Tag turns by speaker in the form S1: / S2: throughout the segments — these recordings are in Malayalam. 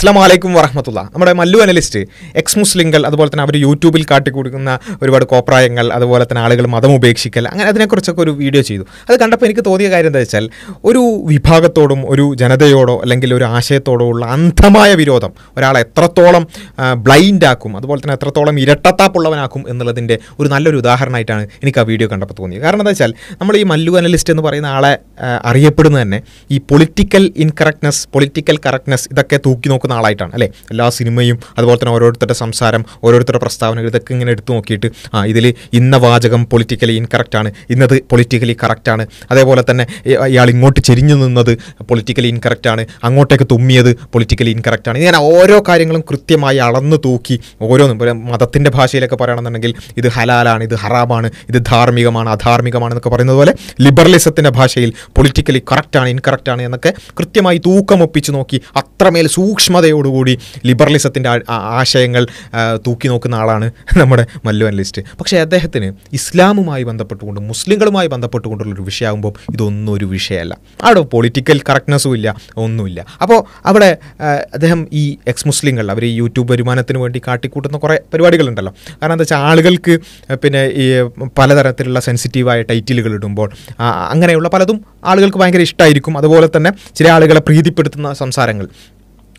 S1: അസ്സാം വലൈക്കും വറഹമത്തുള്ള നമ്മുടെ മല്ലു അനലിസ്റ്റ് എക്സ് മുസ്ലിങ്ങൾ അതുപോലെ തന്നെ അവർ യൂട്യൂബിൽ കാട്ടിക്കൊടുക്കുന്ന ഒരുപാട് കോപ്രായങ്ങൾ അതുപോലെ തന്നെ ആളുകൾ മതം ഉപേക്ഷിക്കൽ അങ്ങനെ അതിനെക്കുറിച്ചൊക്കെ ഒരു വീഡിയോ ചെയ്തു അത് കണ്ടപ്പോൾ എനിക്ക് തോന്നിയ കാര്യം എന്താ വെച്ചാൽ ഒരു വിഭാഗത്തോടും ഒരു ജനതയോടോ അല്ലെങ്കിൽ ഒരു ആശയത്തോടോ ഉള്ള അന്ധമായ വിരോധം ഒരാളെ എത്രത്തോളം ബ്ലൈൻഡാക്കും അതുപോലെ തന്നെ എത്രത്തോളം ഇരട്ടത്താപ്പുള്ളവനാക്കും എന്നുള്ളതിൻ്റെ ഒരു നല്ലൊരു ഉദാഹരണമായിട്ടാണ് എനിക്ക് ആ വീഡിയോ കണ്ടപ്പോൾ തോന്നിയത് കാരണം എന്താ വെച്ചാൽ നമ്മൾ ഈ മല്ലു അനലിസ്റ്റ് എന്ന് പറയുന്ന ആളെ അറിയപ്പെടുന്നത് തന്നെ ഈ പൊളിറ്റിക്കൽ ഇൻകറക്റ്റ്നെസ് പൊളിറ്റിക്കൽ കറക്റ്റ്നെസ് ഇതൊക്കെ തൂക്കി നോക്കുന്ന നടക്കുന്ന ആളായിട്ടാണ് അല്ലേ എല്ലാ സിനിമയും അതുപോലെ തന്നെ ഓരോരുത്തരുടെ സംസാരം ഓരോരുത്തരുടെ പ്രസ്താവനകൾ ഇതൊക്കെ ഇങ്ങനെ എടുത്തു നോക്കിയിട്ട് ആ ഇതിൽ ഇന്ന വാചകം പൊളിറ്റിക്കലി ഇൻകറക്റ്റാണ് ഇന്നത് പൊളിറ്റിക്കലി കറക്റ്റാണ് അതേപോലെ തന്നെ ഇയാൾ ഇങ്ങോട്ട് ചെരിഞ്ഞു നിന്നത് പൊളിറ്റിക്കലി ഇൻകറക്റ്റാണ് അങ്ങോട്ടേക്ക് തുമ്മിയത് പൊളിറ്റിക്കലി ഇൻകറക്റ്റാണ് ഇങ്ങനെ ഓരോ കാര്യങ്ങളും കൃത്യമായി അളന്നു തൂക്കി ഓരോന്നും മതത്തിൻ്റെ ഭാഷയിലൊക്കെ പറയുകയാണെന്നുണ്ടെങ്കിൽ ഇത് ഹലാലാണ് ഇത് ഹറാമാണ് ഇത് ധാർമ്മികമാണ് അധാർമികമാണ് എന്നൊക്കെ പറയുന്നത് പോലെ ലിബറലിസത്തിൻ്റെ ഭാഷയിൽ പൊളിറ്റിക്കലി കറക്റ്റാണ് ഇൻകറക്റ്റാണ് എന്നൊക്കെ കൃത്യമായി തൂക്കമൊപ്പിച്ച് നോക്കി അത്രമേൽ സൂക്ഷ്മ ക്ഷമതയോടുകൂടി ലിബറലിസത്തിൻ്റെ ആശയങ്ങൾ തൂക്കി നോക്കുന്ന ആളാണ് നമ്മുടെ മല്ലു അനലിസ്റ്റ് പക്ഷേ അദ്ദേഹത്തിന് ഇസ്ലാമുമായി ബന്ധപ്പെട്ടുകൊണ്ട് മുസ്ലിങ്ങളുമായി ബന്ധപ്പെട്ടുകൊണ്ടുള്ളൊരു വിഷയമാകുമ്പോൾ ഇതൊന്നും ഒരു വിഷയമല്ല അവിടെ പൊളിറ്റിക്കൽ കറക്റ്റ്നെസ്സും ഇല്ല ഒന്നുമില്ല അപ്പോൾ അവിടെ അദ്ദേഹം ഈ എക്സ് മുസ്ലിങ്ങൾ അവർ ഈ യൂട്യൂബ് വരുമാനത്തിന് വേണ്ടി കാട്ടിക്കൂട്ടുന്ന കുറേ പരിപാടികളുണ്ടല്ലോ കാരണം എന്താ വെച്ചാൽ ആളുകൾക്ക് പിന്നെ ഈ പലതരത്തിലുള്ള സെൻസിറ്റീവായ ടൈറ്റിലുകൾ ഇടുമ്പോൾ അങ്ങനെയുള്ള പലതും ആളുകൾക്ക് ഭയങ്കര ഇഷ്ടമായിരിക്കും അതുപോലെ തന്നെ ചില ആളുകളെ പ്രീതിപ്പെടുത്തുന്ന സംസാരങ്ങൾ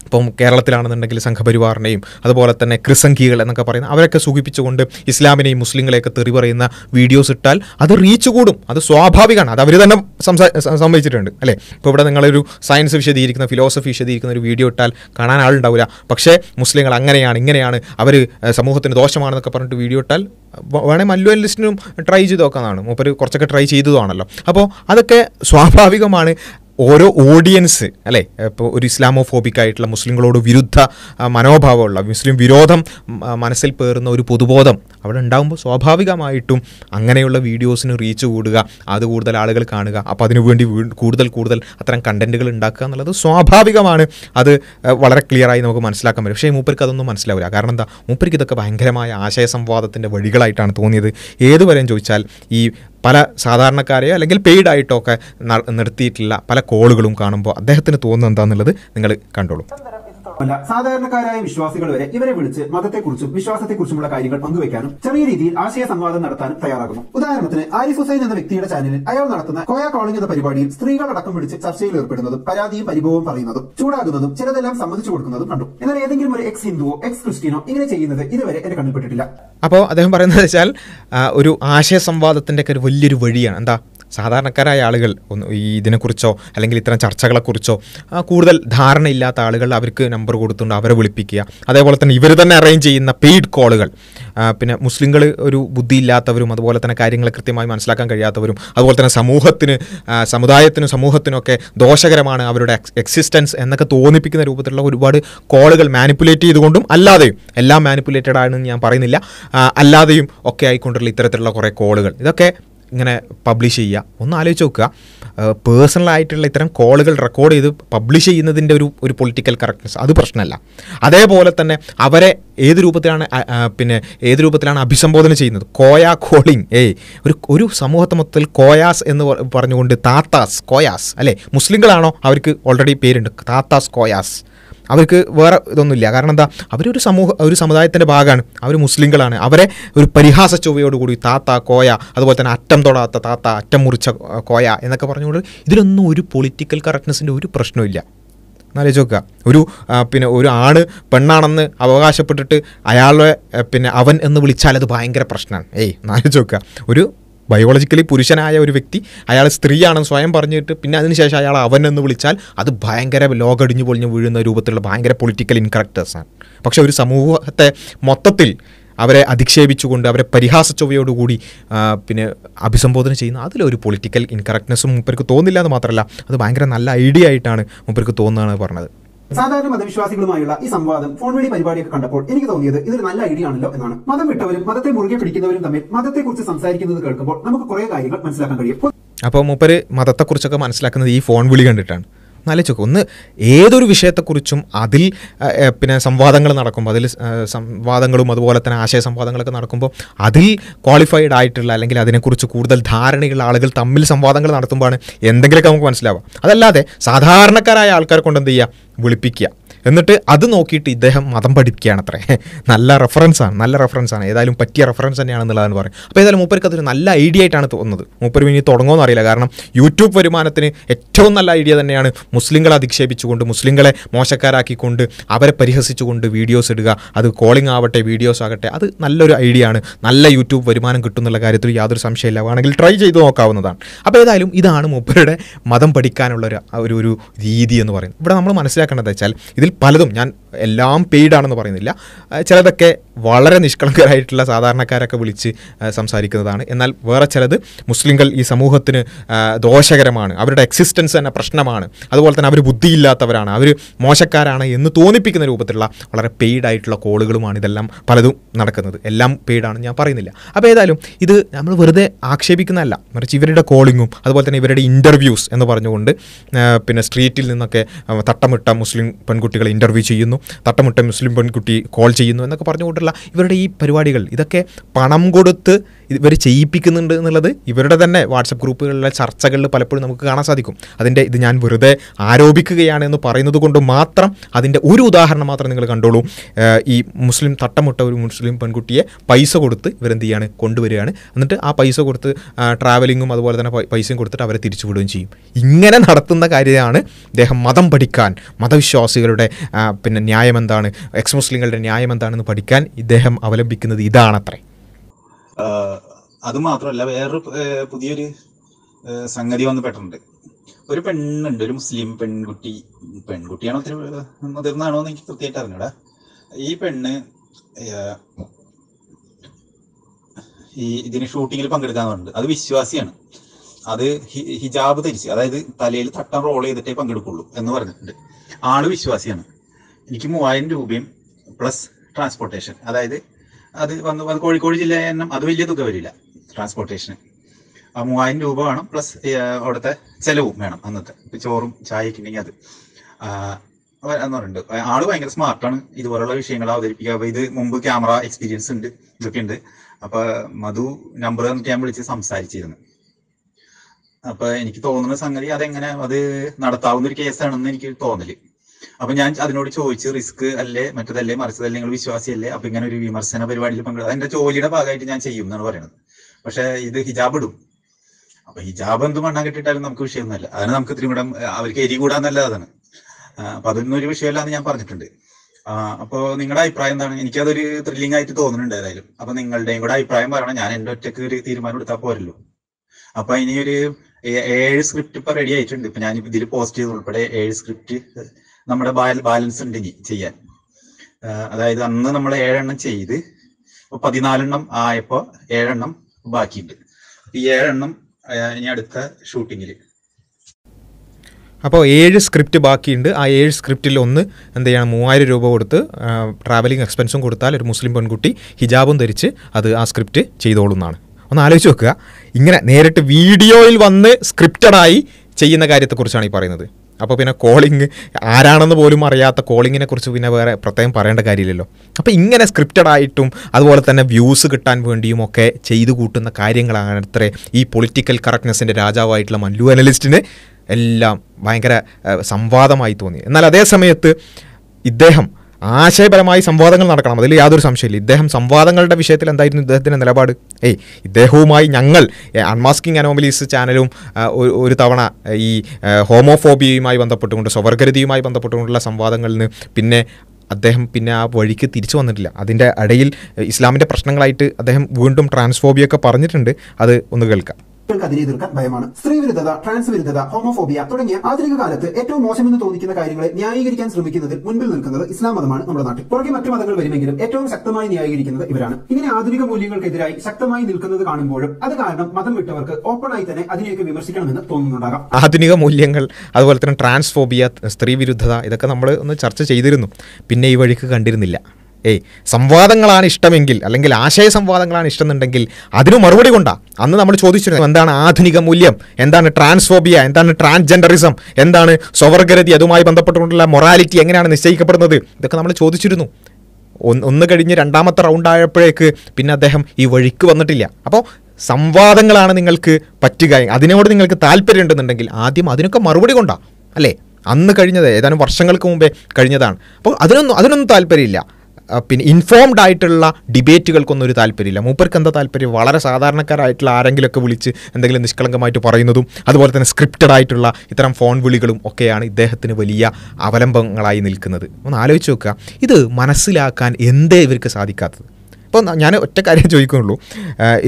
S1: ഇപ്പം കേരളത്തിലാണെന്നുണ്ടെങ്കിൽ സംഘപരിവാറിനെയും അതുപോലെ തന്നെ ക്രിസംഖികൾ എന്നൊക്കെ പറയുന്ന അവരൊക്കെ സൂചിപ്പിച്ചുകൊണ്ട് ഇസ്ലാമിനെയും മുസ്ലിങ്ങളെയൊക്കെ തെറി പറയുന്ന വീഡിയോസ് ഇട്ടാൽ അത് റീച്ച് കൂടും അത് സ്വാഭാവികമാണ് അത് അവർ തന്നെ സംസാ സംഭവിച്ചിട്ടുണ്ട് അല്ലേ ഇപ്പോൾ ഇവിടെ നിങ്ങളൊരു സയൻസ് വിശദീകരിക്കുന്ന ഫിലോസഫി വിശദീകരിക്കുന്ന ഒരു വീഡിയോ ഇട്ടാൽ കാണാൻ ആളുണ്ടാവില്ല പക്ഷേ മുസ്ലിങ്ങൾ അങ്ങനെയാണ് ഇങ്ങനെയാണ് അവർ സമൂഹത്തിന് ദോഷമാണെന്നൊക്കെ പറഞ്ഞിട്ട് വീഡിയോ ഇട്ടാൽ വേണേൽ മല്ലു ലിസ്റ്റിനും ട്രൈ ചെയ്ത് നോക്കാനാണ് മൂപ്പർ കുറച്ചൊക്കെ ട്രൈ ചെയ്തതാണല്ലോ അപ്പോൾ അതൊക്കെ സ്വാഭാവികമാണ് ഓരോ ഓഡിയൻസ് അല്ലേ ഇപ്പോൾ ഒരു ഇസ്ലാമോഫോബിക് ആയിട്ടുള്ള മുസ്ലിങ്ങളോട് വിരുദ്ധ മനോഭാവമുള്ള മുസ്ലിം വിരോധം മനസ്സിൽ പേറുന്ന ഒരു പൊതുബോധം അവിടെ ഉണ്ടാകുമ്പോൾ സ്വാഭാവികമായിട്ടും അങ്ങനെയുള്ള വീഡിയോസിന് റീച്ച് കൂടുക അത് കൂടുതൽ ആളുകൾ കാണുക അപ്പോൾ അതിനുവേണ്ടി കൂടുതൽ കൂടുതൽ അത്തരം കണ്ടന്റുകൾ ഉണ്ടാക്കുക എന്നുള്ളത് സ്വാഭാവികമാണ് അത് വളരെ ക്ലിയറായി നമുക്ക് മനസ്സിലാക്കാൻ പറ്റും പക്ഷേ മൂപ്പർക്ക് അതൊന്നും മനസ്സിലാവില്ല കാരണം എന്താ മൂപ്പർക്ക് ഇതൊക്കെ ഭയങ്കരമായ ആശയ സംവാദത്തിൻ്റെ വഴികളായിട്ടാണ് തോന്നിയത് ഏതുവരെയും ചോദിച്ചാൽ ഈ പല സാധാരണക്കാരെയോ അല്ലെങ്കിൽ പെയ്ഡ് ആയിട്ടോ ഒക്കെ നിർത്തിയിട്ടില്ല പല കോളുകളും കാണുമ്പോൾ അദ്ദേഹത്തിന് തോന്നുന്നത് എന്താണെന്നുള്ളത് നിങ്ങൾ കണ്ടോളൂ
S2: അല്ല സാധാരണക്കാരായ വിശ്വാസികൾ വരെ ഇവരെ വിളിച്ച് മതത്തെക്കുറിച്ചും വിശ്വാസത്തെക്കുറിച്ചുമുള്ള കാര്യങ്ങൾ പങ്കുവെക്കാനും ചെറിയ രീതിയിൽ ആശയ സംവാദം നടത്താനും തയ്യാറാകുന്നു ഉദാഹരണത്തിന് ആരിഫ് ഹുസൈൻ എന്ന വ്യക്തിയുടെ ചാനലിൽ അയാൾ നടത്തുന്ന കോയ കോളിംഗ് എന്ന പരിപാടിയിൽ സ്ത്രീകളടക്കം അടക്കം വിളിച്ച് ചർച്ചയിൽ ഏർപ്പെടുന്നതും പരാതിയും പരിഭവവും പറയുന്നതും ചൂടാകുന്നതും ചിലതെല്ലാം സമ്മതിച്ചു കൊടുക്കുന്നതും കണ്ടു എന്നാൽ ഏതെങ്കിലും ഒരു എക്സ് ഹിന്ദുവോ എക്സ് ക്രിസ്ത്യനോ ഇങ്ങനെ ചെയ്യുന്നത് ഇതുവരെ എന്നെ കണ്ടുപെട്ടിട്ടില്ല
S1: അപ്പോൾ അദ്ദേഹം പറയുന്നത് വെച്ചാൽ ഒരു ആശയ സംവാദത്തിന്റെ ഒക്കെ ഒരു വലിയൊരു വഴിയാണ് എന്താ സാധാരണക്കാരായ ആളുകൾ ഒന്ന് ഈ ഇതിനെക്കുറിച്ചോ അല്ലെങ്കിൽ ഇത്തരം ചർച്ചകളെക്കുറിച്ചോ കൂടുതൽ ധാരണയില്ലാത്ത ആളുകൾ അവർക്ക് നമ്പർ കൊടുത്തുകൊണ്ട് അവരെ വിളിപ്പിക്കുക അതേപോലെ തന്നെ ഇവർ തന്നെ അറേഞ്ച് ചെയ്യുന്ന പെയ്ഡ് കോളുകൾ പിന്നെ മുസ്ലിങ്ങൾ ഒരു ബുദ്ധിയില്ലാത്തവരും അതുപോലെ തന്നെ കാര്യങ്ങൾ കൃത്യമായി മനസ്സിലാക്കാൻ കഴിയാത്തവരും അതുപോലെ തന്നെ സമൂഹത്തിന് സമുദായത്തിനും സമൂഹത്തിനൊക്കെ ദോഷകരമാണ് അവരുടെ എക്സിസ്റ്റൻസ് എന്നൊക്കെ തോന്നിപ്പിക്കുന്ന രൂപത്തിലുള്ള ഒരുപാട് കോളുകൾ മാനിപ്പുലേറ്റ് ചെയ്തുകൊണ്ടും അല്ലാതെയും എല്ലാം മാനിപ്പുലേറ്റഡ് ആണെന്ന് ഞാൻ പറയുന്നില്ല അല്ലാതെയും ഒക്കെ ആയിക്കൊണ്ടുള്ള ഇത്തരത്തിലുള്ള കുറേ കോളുകൾ ഇതൊക്കെ ഇങ്ങനെ പബ്ലിഷ് ചെയ്യുക ഒന്ന് ആലോചിച്ച് നോക്കുക പേഴ്സണലായിട്ടുള്ള ഇത്തരം കോളുകൾ റെക്കോർഡ് ചെയ്ത് പബ്ലിഷ് ചെയ്യുന്നതിൻ്റെ ഒരു ഒരു പൊളിറ്റിക്കൽ കറക്റ്റ്നസ് അത് പ്രശ്നമല്ല അതേപോലെ തന്നെ അവരെ ഏത് രൂപത്തിലാണ് പിന്നെ ഏത് രൂപത്തിലാണ് അഭിസംബോധന ചെയ്യുന്നത് കോയ കോളിങ് ഏയ് ഒരു ഒരു സമൂഹത്തെ മൊത്തത്തിൽ കോയാസ് എന്ന് പറഞ്ഞുകൊണ്ട് താത്താസ് കോയാസ് അല്ലേ മുസ്ലിങ്ങളാണോ അവർക്ക് ഓൾറെഡി പേരുണ്ട് താത്താസ് കോയാസ് അവർക്ക് വേറെ ഇതൊന്നുമില്ല കാരണം എന്താ അവരൊരു സമൂഹ ഒരു സമുദായത്തിൻ്റെ ഭാഗമാണ് അവർ മുസ്ലിങ്ങളാണ് അവരെ ഒരു പരിഹാസ ചൊവ്വയോടുകൂടി താത്ത കോയ അതുപോലെ തന്നെ അറ്റം തൊടാത്ത താത്ത അറ്റം മുറിച്ച കോയ എന്നൊക്കെ പറഞ്ഞുകൊണ്ട് ഇതിലൊന്നും ഒരു പൊളിറ്റിക്കൽ കറക്റ്റ്നസിൻ്റെ ഒരു പ്രശ്നമില്ല എന്നാലോചിച്ച് നോക്കുക ഒരു പിന്നെ ഒരു ആണ് പെണ്ണാണെന്ന് അവകാശപ്പെട്ടിട്ട് അയാളെ പിന്നെ അവൻ എന്ന് വിളിച്ചാൽ അത് ഭയങ്കര പ്രശ്നമാണ് ഏയ് എന്നാലോചിച്ച് നോക്കുക ഒരു ബയോളജിക്കലി പുരുഷനായ ഒരു വ്യക്തി അയാൾ സ്ത്രീയാണെന്ന് സ്വയം പറഞ്ഞിട്ട് പിന്നെ അതിനുശേഷം അയാൾ അവൻ എന്ന് വിളിച്ചാൽ അത് ഭയങ്കര ലോകടിഞ്ഞു പൊളിഞ്ഞ് വീഴുന്ന രൂപത്തിലുള്ള ഭയങ്കര പൊളിറ്റിക്കൽ ഇൻകറക്റ്റേഴ്സാണ് പക്ഷേ ഒരു സമൂഹത്തെ മൊത്തത്തിൽ അവരെ അധിക്ഷേപിച്ചുകൊണ്ട് അവരെ പരിഹാസച്ചൊവ്വയോടുകൂടി പിന്നെ അഭിസംബോധന ചെയ്യുന്ന അതിലൊരു പൊളിറ്റിക്കൽ ഇൻകറക്റ്റ്നെസ്സും മുപ്പർക്ക് തോന്നില്ല എന്ന് മാത്രമല്ല അത് ഭയങ്കര നല്ല ഐഡിയ ആയിട്ടാണ് മുപ്പർക്ക് തോന്നുകയാണ് പറഞ്ഞത്
S2: സാധാരണ മതവിശ്വാസികളുമായുള്ള ഈ സംവാദം ഫോൺ വഴി പരിപാടിയൊക്കെ കണ്ടപ്പോൾ എനിക്ക് തോന്നിയത് ഇതൊരു നല്ല ഐഡിയ ആണല്ലോ എന്നാണ് മതം വിട്ടവരും മതത്തെ മുറുകെ പിടിക്കുന്നവരും തമ്മിൽ മതത്തെക്കുറിച്ച് സംസാരിക്കുന്നത് കേൾക്കുമ്പോൾ നമുക്ക് കുറെ കാര്യങ്ങൾ മനസ്സിലാക്കാൻ കഴിയും
S1: അപ്പോൾ മൂപ്പര് മതത്തെക്കുറിച്ചൊക്കെ മനസ്സിലാക്കുന്നത് ഈ ഫോൺ വിളി കണ്ടിട്ടാണ് എന്നാലോചിച്ച് ഒന്ന് ഏതൊരു വിഷയത്തെക്കുറിച്ചും അതിൽ പിന്നെ സംവാദങ്ങൾ നടക്കുമ്പോൾ അതിൽ സംവാദങ്ങളും അതുപോലെ തന്നെ ആശയ സംവാദങ്ങളൊക്കെ നടക്കുമ്പോൾ അതിൽ ക്വാളിഫൈഡ് ആയിട്ടുള്ള അല്ലെങ്കിൽ അതിനെക്കുറിച്ച് കൂടുതൽ ധാരണയുള്ള ആളുകൾ തമ്മിൽ സംവാദങ്ങൾ നടത്തുമ്പോഴാണ് എന്തെങ്കിലുമൊക്കെ നമുക്ക് മനസ്സിലാവുക അതല്ലാതെ സാധാരണക്കാരായ ആൾക്കാരെ കൊണ്ട് എന്ത് ചെയ്യുക വിളിപ്പിക്കുക എന്നിട്ട് അത് നോക്കിയിട്ട് ഇദ്ദേഹം മതം പഠിപ്പിക്കുകയാണ് അത്ര നല്ല റെഫറൻസാണ് നല്ല റെഫറൻസാണ് ഏതായാലും പറ്റിയ റെഫറൻസ് തന്നെയാണെന്നുള്ളതാണ് പറയുന്നത് അപ്പോൾ ഏതായാലും മൂപ്പർക്ക് അതൊരു നല്ല ഐഡിയ ആയിട്ടാണ് തോന്നുന്നത് മൂപ്പർ ഇനി തുടങ്ങുമെന്ന് അറിയില്ല കാരണം യൂട്യൂബ് വരുമാനത്തിന് ഏറ്റവും നല്ല ഐഡിയ തന്നെയാണ് മുസ്ലിങ്ങളെ അധിക്ഷേപിച്ചുകൊണ്ട് മുസ്ലിങ്ങളെ മോശക്കാരാക്കിക്കൊണ്ട് അവരെ പരിഹസിച്ചുകൊണ്ട് വീഡിയോസ് ഇടുക അത് കോളിംഗ് ആവട്ടെ വീഡിയോസ് ആകട്ടെ അത് നല്ലൊരു ഐഡിയ ആണ് നല്ല യൂട്യൂബ് വരുമാനം കിട്ടുന്നുള്ള കാര്യത്തിൽ യാതൊരു സംശയമില്ല വേണമെങ്കിൽ ട്രൈ ചെയ്ത് നോക്കാവുന്നതാണ് അപ്പോൾ ഏതായാലും ഇതാണ് മൂപ്പരുടെ മതം പഠിക്കാനുള്ള ഒരു ഒരു രീതി എന്ന് പറയുന്നത് ഇവിടെ നമ്മൾ മനസ്സിലാക്കേണ്ടത് വെച്ചാൽ ഇതിൽ പലതും ഞാൻ എല്ലാം പെയ്ഡാണെന്ന് പറയുന്നില്ല ചിലതൊക്കെ വളരെ നിഷ്കളങ്കരായിട്ടുള്ള സാധാരണക്കാരൊക്കെ വിളിച്ച് സംസാരിക്കുന്നതാണ് എന്നാൽ വേറെ ചിലത് മുസ്ലിങ്ങൾ ഈ സമൂഹത്തിന് ദോഷകരമാണ് അവരുടെ എക്സിസ്റ്റൻസ് തന്നെ പ്രശ്നമാണ് അതുപോലെ തന്നെ അവർ ബുദ്ധിയില്ലാത്തവരാണ് അവർ മോശക്കാരാണ് എന്ന് തോന്നിപ്പിക്കുന്ന രൂപത്തിലുള്ള വളരെ പെയ്ഡായിട്ടുള്ള ആയിട്ടുള്ള കോളുകളുമാണ് ഇതെല്ലാം പലതും നടക്കുന്നത് എല്ലാം പെയ്ഡാണ് ഞാൻ പറയുന്നില്ല അപ്പോൾ ഏതായാലും ഇത് നമ്മൾ വെറുതെ ആക്ഷേപിക്കുന്നതല്ല മറിച്ച് ഇവരുടെ കോളിങ്ങും അതുപോലെ തന്നെ ഇവരുടെ ഇൻ്റർവ്യൂസ് എന്ന് പറഞ്ഞുകൊണ്ട് പിന്നെ സ്ട്രീറ്റിൽ നിന്നൊക്കെ തട്ടമിട്ട മുസ്ലിം പെൺകുട്ടികൾ പെൺകുട്ടികളെ ഇൻ്റർവ്യൂ ചെയ്യുന്നു തട്ടമുട്ട മുസ്ലിം പെൺകുട്ടി കോൾ ചെയ്യുന്നു എന്നൊക്കെ പറഞ്ഞുകൊണ്ടുള്ള ഇവരുടെ ഈ പരിപാടികൾ ഇതൊക്കെ പണം കൊടുത്ത് ഇവർ ചെയ്യിപ്പിക്കുന്നുണ്ട് എന്നുള്ളത് ഇവരുടെ തന്നെ വാട്സപ്പ് ഗ്രൂപ്പുകളിലെ ചർച്ചകളിൽ പലപ്പോഴും നമുക്ക് കാണാൻ സാധിക്കും അതിൻ്റെ ഇത് ഞാൻ വെറുതെ ആരോപിക്കുകയാണ് എന്ന് പറയുന്നത് കൊണ്ട് മാത്രം അതിൻ്റെ ഒരു ഉദാഹരണം മാത്രം നിങ്ങൾ കണ്ടോളൂ ഈ മുസ്ലിം തട്ടമുട്ട ഒരു മുസ്ലിം പെൺകുട്ടിയെ പൈസ കൊടുത്ത് ഇവരെന്ത് ചെയ്യാണ് കൊണ്ടുവരികയാണ് എന്നിട്ട് ആ പൈസ കൊടുത്ത് ട്രാവലിങ്ങും അതുപോലെ തന്നെ പൈസയും കൊടുത്തിട്ട് അവരെ തിരിച്ചു വിടുകയും ചെയ്യും ഇങ്ങനെ നടത്തുന്ന കാര്യമാണ് ഇദ്ദേഹം മതം പഠിക്കാൻ മതവിശ്വാസികളുടെ പിന്നെ ന്യായം എന്താണ് എക്സ് മുസ്ലിങ്ങളുടെ ന്യായം എന്താണെന്ന് പഠിക്കാൻ ഇദ്ദേഹം അവലംബിക്കുന്നത് ഇതാണത്രേ
S3: അത് മാത്രമല്ല വേറൊരു പുതിയൊരു സംഗതി വന്ന് പെട്ടിട്ടുണ്ട് ഒരു പെണ്ണുണ്ട് ഒരു മുസ്ലിം പെൺകുട്ടി പെൺകുട്ടിയാണോ ഒത്തിരി മുതിർന്നാണോ എന്ന് എനിക്ക് കൃത്യമായിട്ട് അറിഞ്ഞൂടാ ഈ പെണ്ണ് ഈ ഇതിന് ഷൂട്ടിങ്ങിൽ പങ്കെടുക്കാൻ പറഞ്ഞിട്ടുണ്ട് അത് വിശ്വാസിയാണ് അത് ഹിജാബ് ധരിച്ച് അതായത് തലയിൽ തട്ടം റോൾ ചെയ്തിട്ടേ പങ്കെടുക്കുള്ളൂ എന്ന് പറഞ്ഞിട്ടുണ്ട് ആള് വിശ്വാസിയാണ് എനിക്ക് മൂവായിരം രൂപയും പ്ലസ് ട്രാൻസ്പോർട്ടേഷൻ അതായത് അത് വന്ന് കോഴിക്കോട് ജില്ല എണ്ണം അത് വലിയ തുക വരില്ല ട്രാൻസ്പോർട്ടേഷന് ആ മൂവായിരം രൂപ വേണം പ്ലസ് അവിടുത്തെ ചെലവും വേണം അന്നത്തെ ചോറും ചായയൊക്കെ ഉണ്ടെങ്കിൽ അത് പറയുന്നുണ്ട് ആള് ഭയങ്കര സ്മാർട്ടാണ് ഇതുപോലുള്ള വിഷയങ്ങൾ അവതരിപ്പിക്കുക അപ്പൊ ഇത് മുമ്പ് ക്യാമറ എക്സ്പീരിയൻസ് ഉണ്ട് ഇതൊക്കെ ഉണ്ട് അപ്പൊ മധു നമ്പർ തന്നിട്ട് ഞാൻ വിളിച്ച് സംസാരിച്ചിരുന്നു അപ്പൊ എനിക്ക് തോന്നുന്ന സംഗതി അതെങ്ങനെ അത് നടത്താവുന്ന ഒരു കേസാണെന്ന് എനിക്ക് തോന്നല് അപ്പൊ ഞാൻ അതിനോട് ചോദിച്ച് റിസ്ക് അല്ലേ മറ്റതല്ലേ മറിച്ചതല്ലേ നിങ്ങൾ വിശ്വാസിയല്ലേ അപ്പൊ ഇങ്ങനെ ഒരു വിമർശന പരിപാടിയിൽ പങ്കെടുക്കുക എന്റെ ജോലിയുടെ ഭാഗമായിട്ട് ഞാൻ ചെയ്യും എന്നാണ് പറയുന്നത് പക്ഷെ ഇത് ഹിജാബ് ഇടും അപ്പൊ ഹിജാബ് എന്ത് മണ്ണാ കിട്ടിയിട്ടാലും നമുക്ക് വിഷയമൊന്നുമല്ല അതിന് നമുക്ക് ഇത്രയും കൂടെ അവർക്ക് എരി അതാണ് അപ്പൊ അതൊന്നും ഒരു വിഷയമല്ലാന്ന് ഞാൻ പറഞ്ഞിട്ടുണ്ട് അപ്പോ നിങ്ങളുടെ അഭിപ്രായം എന്താണ് എനിക്കതൊരു ത്രില്ലിംഗ് ആയിട്ട് തോന്നുന്നുണ്ട് ഏതായാലും അപ്പൊ നിങ്ങളുടെയും കൂടെ അഭിപ്രായം പറയണം ഞാൻ എന്റെ ഒറ്റക്ക് ഒരു തീരുമാനം എടുത്താൽ പോരല്ലോ അപ്പൊ ഇനിയൊരു ഏഴ് സ്ക്രിപ്റ്റ് ഇപ്പൊ റെഡി ആയിട്ടുണ്ട് ഇപ്പൊ ഞാൻ ഇതിൽ പോസ്റ്റ് ചെയ്ത് ഉൾപ്പെടെ ഏഴ് സ്ക്രിപ്റ്റ് നമ്മുടെ ബാലൻസ് ഉണ്ട് ചെയ്യാൻ അതായത് അന്ന് നമ്മൾ ഏഴെണ്ണം ചെയ്ത് ഇപ്പൊ പതിനാലെണ്ണം ആയപ്പോ ഏഴെണ്ണം ബാക്കിയുണ്ട് ഈ ഏഴെണ്ണം ഇനി അടുത്ത ഷൂട്ടിങ്ങിൽ
S1: അപ്പോൾ ഏഴ് സ്ക്രിപ്റ്റ് ബാക്കിയുണ്ട് ആ ഏഴ് സ്ക്രിപ്റ്റിൽ ഒന്ന് എന്ത് ചെയ്യണം മൂവായിരം രൂപ കൊടുത്ത് ട്രാവലിംഗ് എക്സ്പെൻസും കൊടുത്താൽ ഒരു മുസ്ലിം പെൺകുട്ടി ഹിജാബും ധരിച്ച് അത് ആ സ്ക്രിപ്റ്റ് ചെയ്തോളുന്നതാണ് ഒന്ന് ആലോചിച്ച് വെക്കുക ഇങ്ങനെ നേരിട്ട് വീഡിയോയിൽ വന്ന് സ്ക്രിപ്റ്റഡായി ചെയ്യുന്ന കാര്യത്തെക്കുറിച്ചാണ് ഈ പറയുന്നത് അപ്പോൾ പിന്നെ കോളിംഗ് ആരാണെന്ന് പോലും അറിയാത്ത കോളിങ്ങിനെ കുറിച്ച് പിന്നെ വേറെ പ്രത്യേകം പറയേണ്ട കാര്യമില്ലല്ലോ അപ്പോൾ ഇങ്ങനെ സ്ക്രിപ്റ്റഡ് ആയിട്ടും അതുപോലെ തന്നെ വ്യൂസ് കിട്ടാൻ വേണ്ടിയും ഒക്കെ ചെയ്തു കൂട്ടുന്ന കാര്യങ്ങളാണ് അത്ര ഈ പൊളിറ്റിക്കൽ കറക്റ്റ്നെസ്സിൻ്റെ രാജാവായിട്ടുള്ള മല്ലു അനലിസ്റ്റിന് എല്ലാം ഭയങ്കര സംവാദമായി തോന്നി എന്നാൽ അതേ സമയത്ത് ഇദ്ദേഹം ആശയപരമായി സംവാദങ്ങൾ നടക്കണം അതിൽ യാതൊരു സംശയമില്ല ഇദ്ദേഹം സംവാദങ്ങളുടെ വിഷയത്തിൽ എന്തായിരുന്നു ഇദ്ദേഹത്തിൻ്റെ നിലപാട് ഏയ് ഇദ്ദേഹവുമായി ഞങ്ങൾ അൺമാസ്കിംഗ് അനോമലീസ് ചാനലും ഒരു തവണ ഈ ഹോമോഫോബിയയുമായി ബന്ധപ്പെട്ടുകൊണ്ട് സ്വവർഗരതിയുമായി ബന്ധപ്പെട്ടുകൊണ്ടുള്ള സംവാദങ്ങളിൽ നിന്ന് പിന്നെ അദ്ദേഹം പിന്നെ ആ വഴിക്ക് തിരിച്ചു വന്നിട്ടില്ല അതിൻ്റെ ഇടയിൽ ഇസ്ലാമിൻ്റെ പ്രശ്നങ്ങളായിട്ട് അദ്ദേഹം വീണ്ടും ട്രാൻസ്ഫോബിയൊക്കെ പറഞ്ഞിട്ടുണ്ട് അത് ഒന്ന് കേൾക്കാം
S2: സ്ത്രീകൾക്ക് അതിനെ എതിർക്കാൻ ഭയമാണ് സ്ത്രീവിരുദ്ധത ട്രാൻസ് വിരുദ്ധത ഹോമോഫോബിയ തുടങ്ങിയ ആധുനിക കാലത്ത് ഏറ്റവും മോശമെന്ന് തോന്നിക്കുന്ന കാര്യങ്ങളെ ന്യായീകരിക്കാൻ ശ്രമിക്കുന്നതിൽ മുൻപിൽ നിൽക്കുന്നത് ഇസ്ലാം മതമാണ് നമ്മുടെ നാട്ടിൽ പുറകെ മറ്റു മതങ്ങൾ വരുമെങ്കിലും ഏറ്റവും ശക്തമായി ന്യായീകരിക്കുന്നത് ഇവരാണ് ഇങ്ങനെ ആധുനിക മൂല്യങ്ങൾക്കെതിരായി ശക്തമായി നിൽക്കുന്നത് കാണുമ്പോഴും അത് കാരണം മതം വിട്ടവർക്ക് ഓപ്പണായി തന്നെ അതിനെയൊക്കെ വിമർശിക്കണമെന്ന് തോന്നുന്നുണ്ടാകാം
S1: ആധുനിക മൂല്യങ്ങൾ അതുപോലെ തന്നെ ട്രാൻസ്ഫോബിയ സ്ത്രീ വിരുദ്ധത ഇതൊക്കെ നമ്മൾ ഒന്ന് ചർച്ച ചെയ്തിരുന്നു പിന്നെ ഈ വഴിക്ക് കണ്ടിരുന്നില്ല ഏയ് സംവാദങ്ങളാണ് ഇഷ്ടമെങ്കിൽ അല്ലെങ്കിൽ ആശയ സംവാദങ്ങളാണ് എന്നുണ്ടെങ്കിൽ അതിന് മറുപടി കൊണ്ടാ അന്ന് നമ്മൾ ചോദിച്ചിരുന്നു എന്താണ് ആധുനിക മൂല്യം എന്താണ് ട്രാൻസ്ഫോബിയ എന്താണ് ട്രാൻസ്ജെൻഡറിസം എന്താണ് സ്വവർഗരതി അതുമായി ബന്ധപ്പെട്ടുകൊണ്ടുള്ള മൊറാലിറ്റി എങ്ങനെയാണ് നിശ്ചയിക്കപ്പെടുന്നത് ഇതൊക്കെ നമ്മൾ ചോദിച്ചിരുന്നു ഒന്ന് കഴിഞ്ഞ് രണ്ടാമത്തെ റൗണ്ട് ആയപ്പോഴേക്ക് പിന്നെ അദ്ദേഹം ഈ വഴിക്ക് വന്നിട്ടില്ല അപ്പോൾ സംവാദങ്ങളാണ് നിങ്ങൾക്ക് പറ്റുക അതിനോട് നിങ്ങൾക്ക് താല്പര്യമുണ്ടെന്നുണ്ടെങ്കിൽ ആദ്യം അതിനൊക്കെ മറുപടി കൊണ്ടാണ് അല്ലേ അന്ന് കഴിഞ്ഞത് ഏതാനും വർഷങ്ങൾക്ക് മുമ്പേ കഴിഞ്ഞതാണ് അപ്പോൾ അതിനൊന്നും അതിനൊന്നും താല്പര്യമില്ല പിന്നെ ഇൻഫോംഡ് ആയിട്ടുള്ള ഡിബേറ്റുകൾക്കൊന്നും ഒരു താല്പര്യമില്ല മൂപ്പർക്ക് എന്താ താല്പര്യം വളരെ സാധാരണക്കാരായിട്ടുള്ള ആരെങ്കിലുമൊക്കെ വിളിച്ച് എന്തെങ്കിലും നിഷ്കളങ്കമായിട്ട് പറയുന്നതും അതുപോലെ തന്നെ സ്ക്രിപ്റ്റഡ് ആയിട്ടുള്ള ഇത്തരം ഫോൺ വിളികളും ഒക്കെയാണ് ഇദ്ദേഹത്തിന് വലിയ അവലംബങ്ങളായി നിൽക്കുന്നത് ഒന്ന് ആലോചിച്ച് നോക്കുക ഇത് മനസ്സിലാക്കാൻ എന്തേ ഇവർക്ക് സാധിക്കാത്തത് ഇപ്പോൾ ഞാൻ ഒറ്റ കാര്യം ചോദിക്കുന്നുള്ളൂ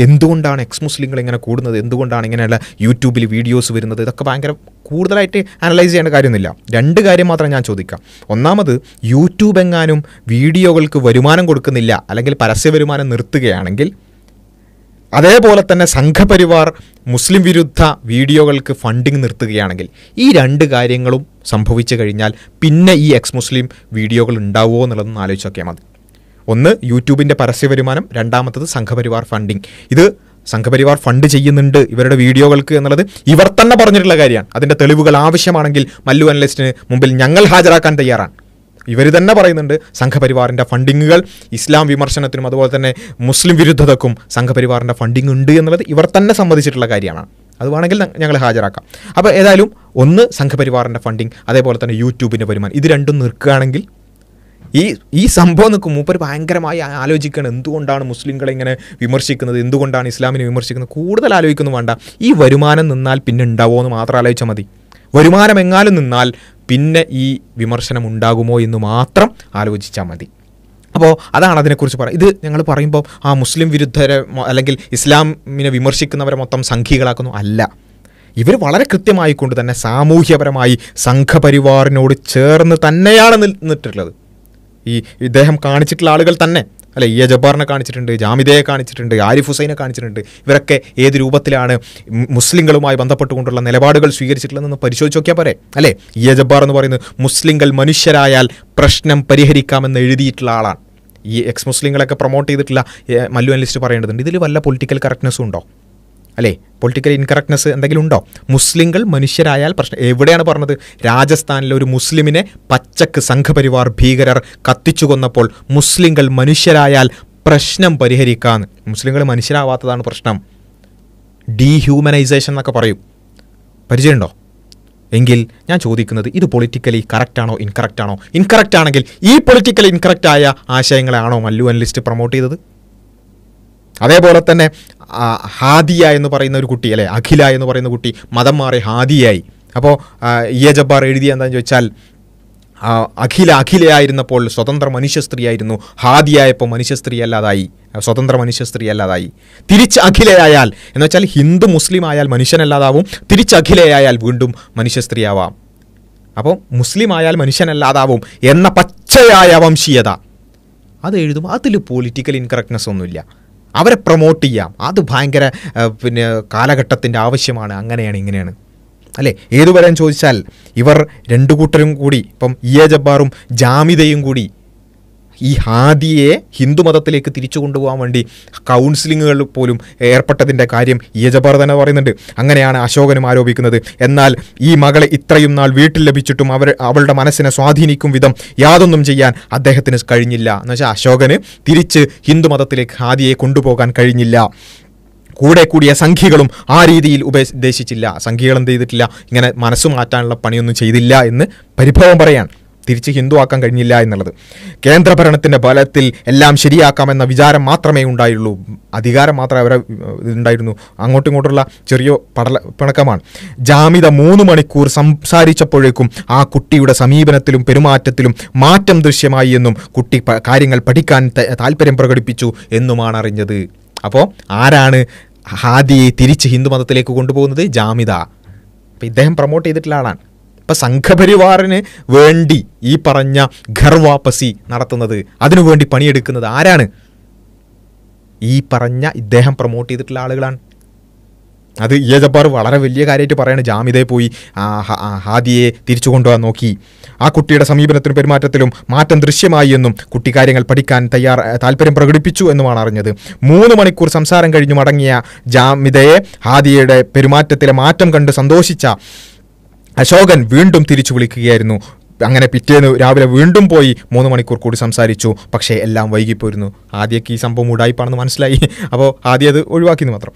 S1: എന്തുകൊണ്ടാണ് എക്സ് മുസ്ലിങ്ങൾ ഇങ്ങനെ കൂടുന്നത് എന്തുകൊണ്ടാണ് ഇങ്ങനെയുള്ള യൂട്യൂബിൽ വീഡിയോസ് വരുന്നത് ഇതൊക്കെ ഭയങ്കര കൂടുതലായിട്ട് അനലൈസ് ചെയ്യേണ്ട കാര്യമൊന്നുമില്ല രണ്ട് കാര്യം മാത്രം ഞാൻ ചോദിക്കാം ഒന്നാമത് യൂട്യൂബ് എങ്ങാനും വീഡിയോകൾക്ക് വരുമാനം കൊടുക്കുന്നില്ല അല്ലെങ്കിൽ പരസ്യ വരുമാനം നിർത്തുകയാണെങ്കിൽ അതേപോലെ തന്നെ സംഘപരിവാർ മുസ്ലിം വിരുദ്ധ വീഡിയോകൾക്ക് ഫണ്ടിങ് നിർത്തുകയാണെങ്കിൽ ഈ രണ്ട് കാര്യങ്ങളും സംഭവിച്ചു കഴിഞ്ഞാൽ പിന്നെ ഈ എക്സ് മുസ്ലിം വീഡിയോകൾ ഉണ്ടാവുമോ എന്നുള്ളതെന്ന് ആലോചിച്ചൊക്കെയാൽ മതി ഒന്ന് യൂട്യൂബിൻ്റെ പരസ്യ വരുമാനം രണ്ടാമത്തത് സംഘപരിവാർ ഫണ്ടിങ് ഇത് സംഘപരിവാർ ഫണ്ട് ചെയ്യുന്നുണ്ട് ഇവരുടെ വീഡിയോകൾക്ക് എന്നുള്ളത് ഇവർ തന്നെ പറഞ്ഞിട്ടുള്ള കാര്യമാണ് അതിൻ്റെ തെളിവുകൾ ആവശ്യമാണെങ്കിൽ മല്ലു അനലിസ്റ്റിന് മുമ്പിൽ ഞങ്ങൾ ഹാജരാക്കാൻ തയ്യാറാണ് ഇവർ തന്നെ പറയുന്നുണ്ട് സംഘപരിവാറിൻ്റെ ഫണ്ടിങ്ങുകൾ ഇസ്ലാം വിമർശനത്തിനും അതുപോലെ തന്നെ മുസ്ലിം വിരുദ്ധതക്കും സംഘപരിവാറിൻ്റെ ഫണ്ടിങ് ഉണ്ട് എന്നുള്ളത് ഇവർ തന്നെ സമ്മതിച്ചിട്ടുള്ള കാര്യമാണ് അത് വേണമെങ്കിൽ ഞങ്ങൾ ഹാജരാക്കാം അപ്പോൾ ഏതായാലും ഒന്ന് സംഘപരിവാറിൻ്റെ ഫണ്ടിങ് അതേപോലെ തന്നെ യൂട്യൂബിൻ്റെ വരുമാനം ഇത് രണ്ടും നിർക്കുകയാണെങ്കിൽ ഈ ഈ സംഭവം നിൽക്കും മൂപ്പർ ഭയങ്കരമായി ആലോചിക്കണം എന്തുകൊണ്ടാണ് മുസ്ലിങ്ങളെ ഇങ്ങനെ വിമർശിക്കുന്നത് എന്തുകൊണ്ടാണ് ഇസ്ലാമിനെ വിമർശിക്കുന്നത് കൂടുതൽ ആലോചിക്കുന്നു വേണ്ട ഈ വരുമാനം നിന്നാൽ പിന്നെ ഉണ്ടാവുമോ എന്ന് മാത്രം ആലോചിച്ചാൽ മതി വരുമാനം എങ്ങാനും നിന്നാൽ പിന്നെ ഈ വിമർശനം ഉണ്ടാകുമോ എന്ന് മാത്രം ആലോചിച്ചാൽ മതി അപ്പോൾ അതാണ് അതിനെക്കുറിച്ച് പറയുക ഇത് ഞങ്ങൾ പറയുമ്പോൾ ആ മുസ്ലിം വിരുദ്ധരെ അല്ലെങ്കിൽ ഇസ്ലാമിനെ വിമർശിക്കുന്നവരെ മൊത്തം സംഘികളാക്കുന്നു അല്ല ഇവർ വളരെ കൃത്യമായി കൊണ്ട് തന്നെ സാമൂഹ്യപരമായി സംഘപരിവാറിനോട് ചേർന്ന് തന്നെയാണ് നിന്നിട്ടുള്ളത് ഈ ഇദ്ദേഹം കാണിച്ചിട്ടുള്ള ആളുകൾ തന്നെ അല്ലെ ഇ എ ജബ്ബാറിനെ കാണിച്ചിട്ടുണ്ട് ജാമിദയെ കാണിച്ചിട്ടുണ്ട് ആരിഫ് ഹുസൈനെ കാണിച്ചിട്ടുണ്ട് ഇവരൊക്കെ ഏത് രൂപത്തിലാണ് മുസ്ലിങ്ങളുമായി ബന്ധപ്പെട്ടുകൊണ്ടുള്ള നിലപാടുകൾ സ്വീകരിച്ചിട്ടുള്ളതെന്ന് പരിശോധിച്ച് നോക്കിയാൽ പോരെ അല്ലേ ഇ എ ജബ്ബാർ എന്ന് പറയുന്നത് മുസ്ലിങ്ങൾ മനുഷ്യരായാൽ പ്രശ്നം പരിഹരിക്കാമെന്ന് എഴുതിയിട്ടുള്ള ആളാണ് ഈ എക്സ് മുസ്ലിങ്ങളൊക്കെ പ്രൊമോട്ട് ചെയ്തിട്ടുള്ള മല്ലു അനലിസ്റ്റ് പറയേണ്ടതുണ്ട് ഇതിൽ വല്ല പൊളിറ്റിക്കൽ കറക്റ്റ്നെസ്സും ഉണ്ടോ അല്ലേ പൊളിറ്റിക്കൽ ഇൻകറക്റ്റ്നെസ് എന്തെങ്കിലും ഉണ്ടോ മുസ്ലിങ്ങൾ മനുഷ്യരായാൽ പ്രശ്നം എവിടെയാണ് പറഞ്ഞത് രാജസ്ഥാനിലെ ഒരു മുസ്ലിമിനെ പച്ചക്ക് സംഘപരിവാർ ഭീകരർ കത്തിച്ചു കൊന്നപ്പോൾ മുസ്ലിങ്ങൾ മനുഷ്യരായാൽ പ്രശ്നം പരിഹരിക്കാന്ന് മുസ്ലിങ്ങൾ മനുഷ്യരാവാത്തതാണ് പ്രശ്നം ഡീഹ്യൂമനൈസേഷൻ എന്നൊക്കെ പറയും പരിചയമുണ്ടോ എങ്കിൽ ഞാൻ ചോദിക്കുന്നത് ഇത് പൊളിറ്റിക്കലി കറക്റ്റാണോ ഇൻകറക്റ്റാണോ ഇൻകറക്റ്റ് ആണെങ്കിൽ ഈ പൊളിറ്റിക്കൽ ഇൻകറക്റ്റായ ആശയങ്ങളാണോ മല്ലു അനലിസ്റ്റ് പ്രൊമോട്ട് ചെയ്തത് അതേപോലെ തന്നെ ഹാദിയ എന്ന് പറയുന്ന ഒരു കുട്ടി അല്ലേ അഖില എന്ന് പറയുന്ന കുട്ടി മതം മാറി ഹാദിയായി അപ്പോൾ ഇ എ ജബ്ബാർ എഴുതിയ എന്താണെന്ന് ചോദിച്ചാൽ അഖില അഖിലയായിരുന്നപ്പോൾ സ്വതന്ത്ര മനുഷ്യ സ്ത്രീയായിരുന്നു ഹാദിയായപ്പോൾ മനുഷ്യ സ്ത്രീ അല്ലാതായി സ്വതന്ത്ര മനുഷ്യ സ്ത്രീ അല്ലാതായി തിരിച്ച് അഖിലയായാൽ എന്ന് വെച്ചാൽ ഹിന്ദു മുസ്ലിം ആയാൽ മനുഷ്യനല്ലാതാവും തിരിച്ച് അഖിലയായാൽ വീണ്ടും മനുഷ്യ സ്ത്രീ ആവാം അപ്പോൾ മുസ്ലിം ആയാൽ മനുഷ്യനല്ലാതാവും എന്ന പച്ചയായ വംശീയത അത് എഴുതും അതിൽ പൊളിറ്റിക്കൽ ഇൻകറക്റ്റ്നെസ് ഒന്നുമില്ല അവരെ പ്രൊമോട്ട് ചെയ്യാം അത് ഭയങ്കര പിന്നെ കാലഘട്ടത്തിൻ്റെ ആവശ്യമാണ് അങ്ങനെയാണ് ഇങ്ങനെയാണ് അല്ലേ ഏതുവരെയും ചോദിച്ചാൽ ഇവർ രണ്ടു കൂട്ടരും കൂടി ഇപ്പം ഇ എ ജബ്ബാറും ജാമിതയും കൂടി ഈ ഹാദിയെ ഹിന്ദുമതത്തിലേക്ക് തിരിച്ചു കൊണ്ടുപോകാൻ വേണ്ടി കൗൺസിലിങ്ങുകൾ പോലും ഏർപ്പെട്ടതിൻ്റെ കാര്യം യജബർ തന്നെ പറയുന്നുണ്ട് അങ്ങനെയാണ് അശോകനും ആരോപിക്കുന്നത് എന്നാൽ ഈ മകളെ ഇത്രയും നാൾ വീട്ടിൽ ലഭിച്ചിട്ടും അവർ അവളുടെ മനസ്സിനെ സ്വാധീനിക്കും വിധം യാതൊന്നും ചെയ്യാൻ അദ്ദേഹത്തിന് കഴിഞ്ഞില്ല എന്ന് വെച്ചാൽ അശോകന് തിരിച്ച് ഹിന്ദുമതത്തിലേക്ക് ഹാദിയെ കൊണ്ടുപോകാൻ കഴിഞ്ഞില്ല കൂടെ കൂടിയ സംഖ്യകളും ആ രീതിയിൽ ഉപദേശിച്ചില്ല സംഖ്യകൾ എന്ത് ചെയ്തിട്ടില്ല ഇങ്ങനെ മനസ്സ് മാറ്റാനുള്ള പണിയൊന്നും ചെയ്തില്ല എന്ന് പരിഭവം പറയാൻ തിരിച്ച് ഹിന്ദു ആക്കാൻ കഴിഞ്ഞില്ല എന്നുള്ളത് കേന്ദ്രഭരണത്തിൻ്റെ ബലത്തിൽ എല്ലാം ശരിയാക്കാമെന്ന വിചാരം മാത്രമേ ഉണ്ടായുള്ളൂ അധികാരം മാത്രമേ അവരെ ഉണ്ടായിരുന്നു അങ്ങോട്ടും ഇങ്ങോട്ടുള്ള ചെറിയ പടല പിണക്കമാണ് ജാമിത മൂന്ന് മണിക്കൂർ സംസാരിച്ചപ്പോഴേക്കും ആ കുട്ടിയുടെ സമീപനത്തിലും പെരുമാറ്റത്തിലും മാറ്റം ദൃശ്യമായി എന്നും കുട്ടി കാര്യങ്ങൾ പഠിക്കാൻ താല്പര്യം പ്രകടിപ്പിച്ചു എന്നുമാണ് അറിഞ്ഞത് അപ്പോൾ ആരാണ് ഹാദിയെ തിരിച്ച് ഹിന്ദു മതത്തിലേക്ക് കൊണ്ടുപോകുന്നത് ജാമിത അപ്പം ഇദ്ദേഹം പ്രൊമോട്ട് ചെയ്തിട്ടുള്ള ആളാണ് ഇപ്പം സംഘപരിവാറിന് വേണ്ടി ഈ പറഞ്ഞ ഖർവാപസി നടത്തുന്നത് അതിനുവേണ്ടി പണിയെടുക്കുന്നത് ആരാണ് ഈ പറഞ്ഞ ഇദ്ദേഹം പ്രൊമോട്ട് ചെയ്തിട്ടുള്ള ആളുകളാണ് അത് ഇ വളരെ വലിയ കാര്യമായിട്ട് പറയാണ് ജാമിതയെ പോയി ഹാദിയെ തിരിച്ചു കൊണ്ടുപോകാൻ നോക്കി ആ കുട്ടിയുടെ സമീപനത്തിനും പെരുമാറ്റത്തിലും മാറ്റം ദൃശ്യമായി എന്നും കുട്ടിക്കാര്യങ്ങൾ പഠിക്കാൻ തയ്യാർ താല്പര്യം പ്രകടിപ്പിച്ചു എന്നുമാണ് അറിഞ്ഞത് മൂന്ന് മണിക്കൂർ സംസാരം കഴിഞ്ഞു മടങ്ങിയ ജാമിതയെ ഹാദിയയുടെ പെരുമാറ്റത്തിലെ മാറ്റം കണ്ട് സന്തോഷിച്ച അശോകൻ വീണ്ടും തിരിച്ചു വിളിക്കുകയായിരുന്നു അങ്ങനെ പിറ്റേന്ന് രാവിലെ വീണ്ടും പോയി മൂന്ന് മണിക്കൂർ കൂടി സംസാരിച്ചു പക്ഷേ എല്ലാം വൈകിപ്പോയിരുന്നു ആദ്യമൊക്കെ ഈ സംഭവം ഉടായിപ്പാണെന്ന് മനസ്സിലായി അപ്പോൾ ആദ്യം അത് ഒഴിവാക്കി മാത്രം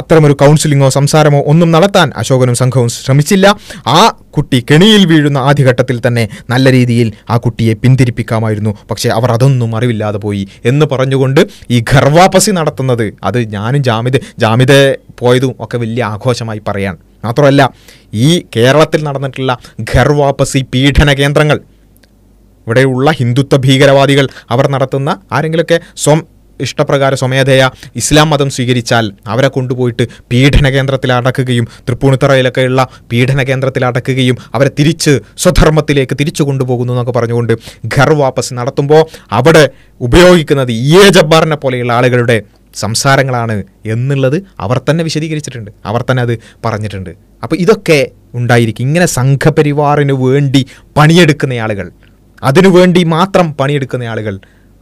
S1: അത്തരമൊരു കൗൺസിലിങ്ങോ സംസാരമോ ഒന്നും നടത്താൻ അശോകനും സംഘവും ശ്രമിച്ചില്ല ആ കുട്ടി കെണിയിൽ വീഴുന്ന ആദ്യഘട്ടത്തിൽ തന്നെ നല്ല രീതിയിൽ ആ കുട്ടിയെ പിന്തിരിപ്പിക്കാമായിരുന്നു പക്ഷേ അവർ അതൊന്നും അറിവില്ലാതെ പോയി എന്ന് പറഞ്ഞുകൊണ്ട് ഈ ഘർവാപസി നടത്തുന്നത് അത് ഞാനും ജാമിത ജാമിത പോയതും ഒക്കെ വലിയ ആഘോഷമായി പറയാൻ മാത്രമല്ല ഈ കേരളത്തിൽ നടന്നിട്ടുള്ള ഖർവാപ്പസി പീഡന കേന്ദ്രങ്ങൾ ഇവിടെയുള്ള ഹിന്ദുത്വ ഭീകരവാദികൾ അവർ നടത്തുന്ന ആരെങ്കിലുമൊക്കെ സ്വം ഇഷ്ടപ്രകാര സ്വമേധയ ഇസ്ലാം മതം സ്വീകരിച്ചാൽ അവരെ കൊണ്ടുപോയിട്ട് പീഡന കേന്ദ്രത്തിൽ അടക്കുകയും തൃപ്പൂണിത്തറയിലൊക്കെയുള്ള പീഡന കേന്ദ്രത്തിൽ അടക്കുകയും അവരെ തിരിച്ച് സ്വധർമ്മത്തിലേക്ക് തിരിച്ചു കൊണ്ടുപോകുന്നു എന്നൊക്കെ പറഞ്ഞുകൊണ്ട് ഘർ വാപ്പസ് നടത്തുമ്പോൾ അവിടെ ഉപയോഗിക്കുന്നത് ഇ എ ജബ്ബാറിനെ പോലെയുള്ള ആളുകളുടെ സംസാരങ്ങളാണ് എന്നുള്ളത് അവർ തന്നെ വിശദീകരിച്ചിട്ടുണ്ട് അവർ തന്നെ അത് പറഞ്ഞിട്ടുണ്ട് അപ്പോൾ ഇതൊക്കെ ഉണ്ടായിരിക്കും ഇങ്ങനെ സംഘപരിവാറിന് വേണ്ടി പണിയെടുക്കുന്ന ആളുകൾ അതിനുവേണ്ടി മാത്രം പണിയെടുക്കുന്ന ആളുകൾ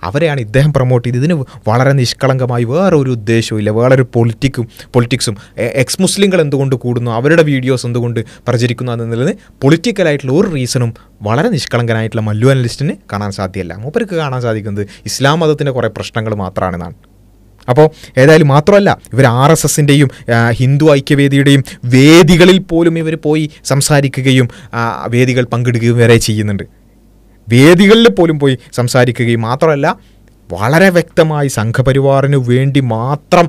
S1: അവരെയാണ് ഇദ്ദേഹം പ്രൊമോട്ട് ചെയ്ത് ഇതിന് വളരെ നിഷ്കളങ്കമായി വേറൊരു ഉദ്ദേശവും ഇല്ല വേറൊരു പൊളിറ്റിക്കും പൊളിറ്റിക്സും എക്സ് മുസ്ലിങ്ങൾ എന്തുകൊണ്ട് കൂടുന്നു അവരുടെ വീഡിയോസ് എന്തുകൊണ്ട് പ്രചരിക്കുന്നു എന്നുള്ളത് പൊളിറ്റിക്കലായിട്ടുള്ള ഒരു റീസണും വളരെ നിഷ്കളങ്കനായിട്ടുള്ള മല്ലു അനലിസ്റ്റിന് കാണാൻ സാധ്യമല്ല മൂപ്പർക്ക് കാണാൻ സാധിക്കുന്നത് ഇസ്ലാം മതത്തിൻ്റെ കുറേ പ്രശ്നങ്ങൾ നാൻ അപ്പോൾ ഏതായാലും മാത്രമല്ല ഇവർ ആർ എസ് എസിൻ്റെയും ഹിന്ദു ഐക്യവേദിയുടെയും വേദികളിൽ പോലും ഇവർ പോയി സംസാരിക്കുകയും വേദികൾ പങ്കിടുകയും വരെ ചെയ്യുന്നുണ്ട് വേദികളിൽ പോലും പോയി സംസാരിക്കുകയും മാത്രമല്ല വളരെ വ്യക്തമായി സംഘപരിവാറിന് വേണ്ടി മാത്രം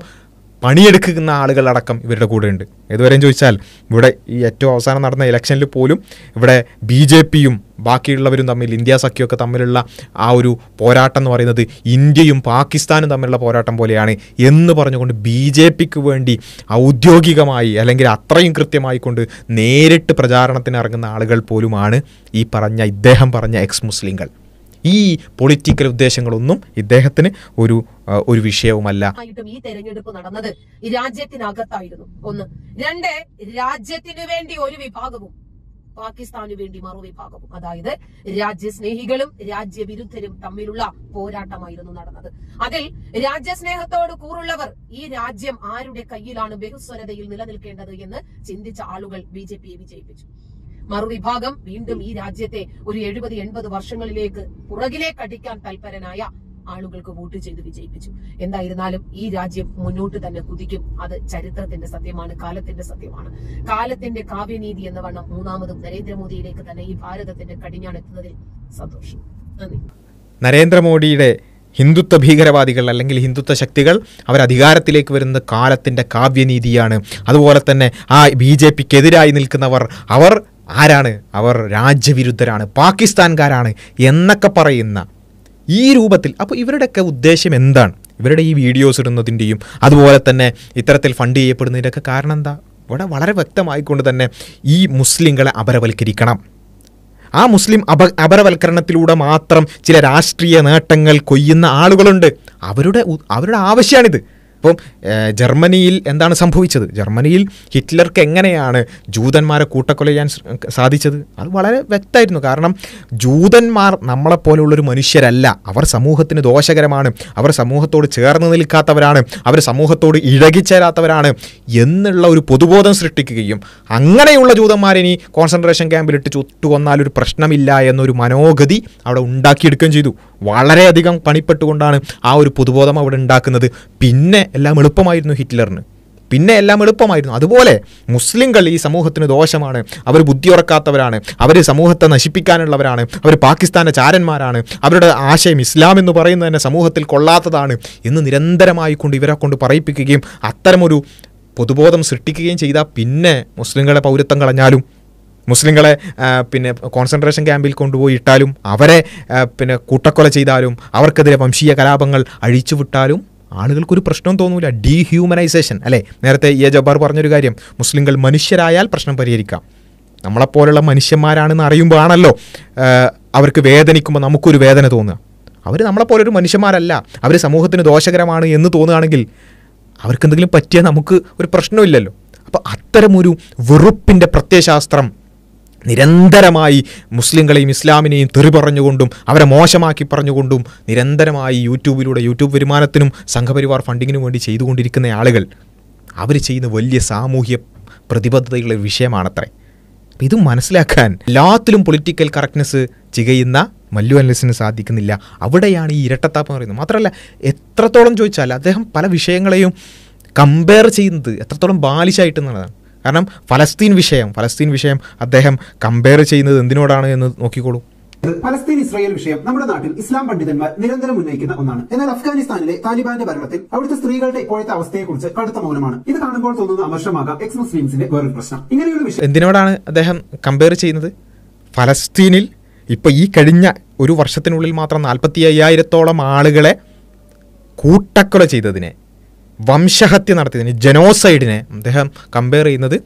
S1: പണിയെടുക്കുന്ന ആളുകളടക്കം ഇവരുടെ കൂടെ ഉണ്ട് ഏതുവരെയും ചോദിച്ചാൽ ഇവിടെ ഈ ഏറ്റവും അവസാനം നടന്ന ഇലക്ഷനിൽ പോലും ഇവിടെ ബി ജെ പിയും ബാക്കിയുള്ളവരും തമ്മിൽ ഇന്ത്യ സഖ്യമൊക്കെ തമ്മിലുള്ള ആ ഒരു പോരാട്ടം എന്ന് പറയുന്നത് ഇന്ത്യയും പാകിസ്ഥാനും തമ്മിലുള്ള പോരാട്ടം പോലെയാണ് എന്ന് പറഞ്ഞുകൊണ്ട് ബി ജെ പിക്ക് വേണ്ടി ഔദ്യോഗികമായി അല്ലെങ്കിൽ അത്രയും കൃത്യമായി കൊണ്ട് നേരിട്ട് പ്രചാരണത്തിന് ഇറങ്ങുന്ന ആളുകൾ പോലുമാണ് ഈ പറഞ്ഞ ഇദ്ദേഹം പറഞ്ഞ എക്സ് മുസ്ലിങ്ങൾ ഈ പൊളിറ്റിക്കൽ ഉദ്ദേശങ്ങളൊന്നും ഇദ്ദേഹത്തിന് ഒരു ഒരു വിഷയവുമല്ല ഈ
S2: തെരഞ്ഞെടുപ്പ് നടന്നത്
S1: രാജ്യത്തിനകത്തായിരുന്നു ഒന്ന് രണ്ട് രാജ്യത്തിനു വേണ്ടി ഒരു വിഭാഗവും പാകിസ്ഥാനു വേണ്ടി വിഭാഗവും അതായത് രാജ്യസ്നേഹികളും രാജ്യവിരുദ്ധരും തമ്മിലുള്ള പോരാട്ടമായിരുന്നു നടന്നത് അതിൽ രാജ്യസ്നേഹത്തോട് കൂറുള്ളവർ ഈ രാജ്യം ആരുടെ കയ്യിലാണ് ബഹുസ്വരതയിൽ നിലനിൽക്കേണ്ടത് എന്ന് ചിന്തിച്ച ആളുകൾ ബി ജെ പിയെ വിജയിപ്പിച്ചു മറുവിഭാഗം വീണ്ടും ഈ രാജ്യത്തെ ഒരു എഴുപത് എൺപത് വർഷങ്ങളിലേക്ക് പുറകിലേക്ക് അടിക്കാൻ തൽപരനായ ആളുകൾക്ക് വോട്ട് ചെയ്ത് വിജയിപ്പിച്ചു എന്തായിരുന്നാലും ഈ രാജ്യം മുന്നോട്ട് തന്നെ കുതിക്കും അത് ചരിത്രത്തിന്റെ സത്യമാണ് കാലത്തിന്റെ സത്യമാണ് കാലത്തിന്റെ കാവ്യനീതി എന്ന വണ്ണം മൂന്നാമതും നരേന്ദ്രമോദിയിലേക്ക് തന്നെ ഈ ഭാരതത്തിന്റെ കടിഞ്ഞാണെത്തുന്നതിൽ സന്തോഷം നന്ദി നരേന്ദ്രമോദിയുടെ ഹിന്ദുത്വ ഭീകരവാദികൾ അല്ലെങ്കിൽ ഹിന്ദുത്വ ശക്തികൾ അവർ അധികാരത്തിലേക്ക് വരുന്നത് കാലത്തിൻ്റെ കാവ്യനീതിയാണ് അതുപോലെ തന്നെ ആ ബി ജെ പിക്കെതിരായി നിൽക്കുന്നവർ അവർ ആരാണ് അവർ രാജ്യവിരുദ്ധരാണ് പാകിസ്ഥാൻകാരാണ് എന്നൊക്കെ പറയുന്ന ഈ രൂപത്തിൽ അപ്പോൾ ഇവരുടെയൊക്കെ ഉദ്ദേശം എന്താണ് ഇവരുടെ ഈ വീഡിയോസ് ഇടുന്നതിൻ്റെയും അതുപോലെ തന്നെ ഇത്തരത്തിൽ ഫണ്ട് ചെയ്യപ്പെടുന്നതിൻ്റെയൊക്കെ കാരണം എന്താ ഇവിടെ വളരെ വ്യക്തമായിക്കൊണ്ട് തന്നെ ഈ മുസ്ലിങ്ങളെ അപരവൽക്കരിക്കണം ആ മുസ്ലിം അപ അപരവൽക്കരണത്തിലൂടെ മാത്രം ചില രാഷ്ട്രീയ നേട്ടങ്ങൾ കൊയ്യുന്ന ആളുകളുണ്ട് അവരുടെ അവരുടെ ആവശ്യമാണിത് അപ്പം ജർമ്മനിയിൽ എന്താണ് സംഭവിച്ചത് ജർമ്മനിയിൽ ഹിറ്റ്ലർക്ക് എങ്ങനെയാണ് ജൂതന്മാരെ കൂട്ടക്കൊല ചെയ്യാൻ സാധിച്ചത് അത് വളരെ വ്യക്തമായിരുന്നു കാരണം ജൂതന്മാർ നമ്മളെപ്പോലുള്ളൊരു മനുഷ്യരല്ല അവർ സമൂഹത്തിന് ദോഷകരമാണ് അവർ സമൂഹത്തോട് ചേർന്ന് നിൽക്കാത്തവരാണ് അവർ സമൂഹത്തോട് ഇഴകിച്ചേരാത്തവരാണ് എന്നുള്ള ഒരു പൊതുബോധം സൃഷ്ടിക്കുകയും അങ്ങനെയുള്ള ജൂതന്മാരിനി കോൺസെൻട്രേഷൻ ക്യാമ്പിലിട്ട് ഒരു പ്രശ്നമില്ല എന്നൊരു മനോഗതി അവിടെ ഉണ്ടാക്കിയെടുക്കുകയും ചെയ്തു വളരെയധികം പണിപ്പെട്ടുകൊണ്ടാണ് ആ ഒരു പൊതുബോധം അവിടെ ഉണ്ടാക്കുന്നത് പിന്നെ എല്ലാം എളുപ്പമായിരുന്നു ഹിറ്റ്ലറിന് പിന്നെ എല്ലാം എളുപ്പമായിരുന്നു അതുപോലെ മുസ്ലിങ്ങൾ ഈ സമൂഹത്തിന് ദോഷമാണ് അവർ ഉറക്കാത്തവരാണ് അവർ സമൂഹത്തെ നശിപ്പിക്കാനുള്ളവരാണ് അവർ പാകിസ്ഥാന്റെ ചാരന്മാരാണ് അവരുടെ ആശയം ഇസ്ലാം എന്ന് പറയുന്നത് തന്നെ സമൂഹത്തിൽ കൊള്ളാത്തതാണ് എന്ന് നിരന്തരമായി കൊണ്ട് ഇവരെ കൊണ്ട് പറയിപ്പിക്കുകയും അത്തരമൊരു പൊതുബോധം സൃഷ്ടിക്കുകയും ചെയ്താൽ പിന്നെ മുസ്ലിങ്ങളെ പൗരത്വം കളഞ്ഞാലും മുസ്ലിങ്ങളെ പിന്നെ കോൺസെൻട്രേഷൻ ക്യാമ്പിൽ കൊണ്ടുപോയി ഇട്ടാലും അവരെ പിന്നെ കൂട്ടക്കൊല ചെയ്താലും അവർക്കെതിരെ വംശീയ കലാപങ്ങൾ അഴിച്ചുവിട്ടാലും ആളുകൾക്കൊരു പ്രശ്നം തോന്നൂല ഡീഹ്യൂമനൈസേഷൻ അല്ലേ നേരത്തെ എ ജബ്ബാർ പറഞ്ഞൊരു കാര്യം മുസ്ലിങ്ങൾ മനുഷ്യരായാൽ പ്രശ്നം പരിഹരിക്കാം നമ്മളെപ്പോലുള്ള മനുഷ്യന്മാരാണെന്ന് അറിയുമ്പോൾ ആണല്ലോ അവർക്ക് വേദനിക്കുമ്പോൾ നമുക്കൊരു വേദന തോന്നുക അവർ നമ്മളെപ്പോലൊരു മനുഷ്യന്മാരല്ല അവർ സമൂഹത്തിന് ദോഷകരമാണ് എന്ന് തോന്നുകയാണെങ്കിൽ അവർക്കെന്തെങ്കിലും പറ്റിയാൽ നമുക്ക് ഒരു പ്രശ്നമില്ലല്ലോ അപ്പോൾ അത്തരമൊരു വെറുപ്പിൻ്റെ പ്രത്യയശാസ്ത്രം നിരന്തരമായി മുസ്ലിങ്ങളെയും ഇസ്ലാമിനെയും തെറി പറഞ്ഞുകൊണ്ടും അവരെ മോശമാക്കി പറഞ്ഞുകൊണ്ടും നിരന്തരമായി യൂട്യൂബിലൂടെ യൂട്യൂബ് വരുമാനത്തിനും സംഘപരിവാർ ഫണ്ടിങ്ങിനും വേണ്ടി ചെയ്തുകൊണ്ടിരിക്കുന്ന ആളുകൾ അവർ ചെയ്യുന്ന വലിയ സാമൂഹ്യ പ്രതിബദ്ധതയുള്ള വിഷയമാണത്രേ ഇത് മനസ്സിലാക്കാൻ എല്ലാത്തിലും പൊളിറ്റിക്കൽ കറക്റ്റ്നെസ് ചികയുന്ന മല്ലു അനലിസിന് സാധിക്കുന്നില്ല അവിടെയാണ് ഈ ഇരട്ടത്താപ്പ് എന്ന് പറയുന്നത് മാത്രമല്ല എത്രത്തോളം ചോദിച്ചാൽ അദ്ദേഹം പല വിഷയങ്ങളെയും കമ്പയർ ചെയ്യുന്നത് എത്രത്തോളം ബാലിശായിട്ടെന്നുള്ളതാണ് കാരണം ഫലസ്തീൻ വിഷയം ഫലസ്തീൻ വിഷയം അദ്ദേഹം കമ്പയർ ചെയ്യുന്നത് എന്തിനോടാണ് എന്ന് നോക്കിക്കോളൂ
S2: പലസ്തീൻ ഇസ്രായേൽ വിഷയം നമ്മുടെ നാട്ടിൽ ഇസ്ലാം പണ്ഡിതന്മാർ നിരന്തരം ഉന്നയിക്കുന്ന ഒന്നാണ് എന്നാൽ അഫ്ഗാനിസ്ഥാനിലെ താലിബാന്റെ ഭരണത്തിൽ അവിടുത്തെ സ്ത്രീകളുടെ ഇപ്പോഴത്തെ അവസ്ഥയെക്കുറിച്ച് കടുത്ത മൗനമാണ് ഇത് കാണുമ്പോൾ തോന്നുന്ന അമർഷമാകാം എക്സ് മുസ്ലിംസിന്റെ വേറൊരു പ്രശ്നം ഇങ്ങനെയുള്ള
S1: വിഷയം എന്തിനോടാണ് അദ്ദേഹം കമ്പയർ ചെയ്യുന്നത് ഫലസ്തീനിൽ ഇപ്പൊ ഈ കഴിഞ്ഞ ഒരു വർഷത്തിനുള്ളിൽ മാത്രം നാൽപ്പത്തി അയ്യായിരത്തോളം ആളുകളെ കൂട്ടക്കൊല ചെയ്തതിനെ വംശഹത്യ നടത്തിയതിന് ജനോസൈഡിനെ അദ്ദേഹം കമ്പയർ ചെയ്യുന്നത്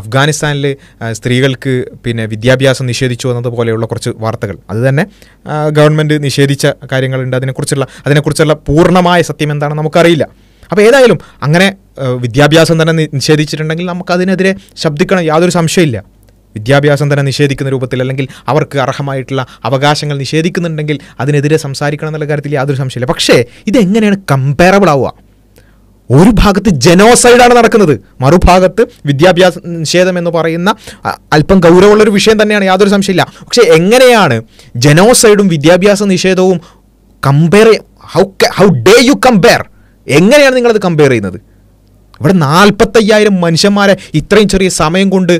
S1: അഫ്ഗാനിസ്ഥാനിൽ സ്ത്രീകൾക്ക് പിന്നെ വിദ്യാഭ്യാസം നിഷേധിച്ചു എന്നതുപോലെയുള്ള കുറച്ച് വാർത്തകൾ അത് തന്നെ ഗവൺമെൻറ് നിഷേധിച്ച കാര്യങ്ങളുണ്ട് അതിനെക്കുറിച്ചുള്ള അതിനെക്കുറിച്ചുള്ള പൂർണ്ണമായ സത്യം എന്താണെന്ന് നമുക്കറിയില്ല അപ്പോൾ ഏതായാലും അങ്ങനെ വിദ്യാഭ്യാസം തന്നെ നിഷേധിച്ചിട്ടുണ്ടെങ്കിൽ നമുക്കതിനെതിരെ ശബ്ദിക്കണം യാതൊരു സംശയമില്ല വിദ്യാഭ്യാസം തന്നെ നിഷേധിക്കുന്ന രൂപത്തിൽ അല്ലെങ്കിൽ അവർക്ക് അർഹമായിട്ടുള്ള അവകാശങ്ങൾ നിഷേധിക്കുന്നുണ്ടെങ്കിൽ അതിനെതിരെ സംസാരിക്കണം എന്നുള്ള കാര്യത്തിൽ യാതൊരു സംശയമില്ല പക്ഷേ ഇതെങ്ങനെയാണ് കമ്പയറബിൾ ആവുക ഒരു ഭാഗത്ത് ജനോസൈഡാണ് നടക്കുന്നത് മറുഭാഗത്ത് വിദ്യാഭ്യാസ നിഷേധം എന്ന് പറയുന്ന അല്പം ഗൗരവമുള്ളൊരു വിഷയം തന്നെയാണ് യാതൊരു സംശയമില്ല പക്ഷേ എങ്ങനെയാണ് ജനോസൈഡും വിദ്യാഭ്യാസ നിഷേധവും compare how how do you compare എങ്ങനെയാണ് നിങ്ങളത് കമ്പയർ ചെയ്യുന്നത് ഇവിടെ നാൽപ്പത്തയ്യായിരം മനുഷ്യന്മാരെ ഇത്രയും ചെറിയ സമയം കൊണ്ട്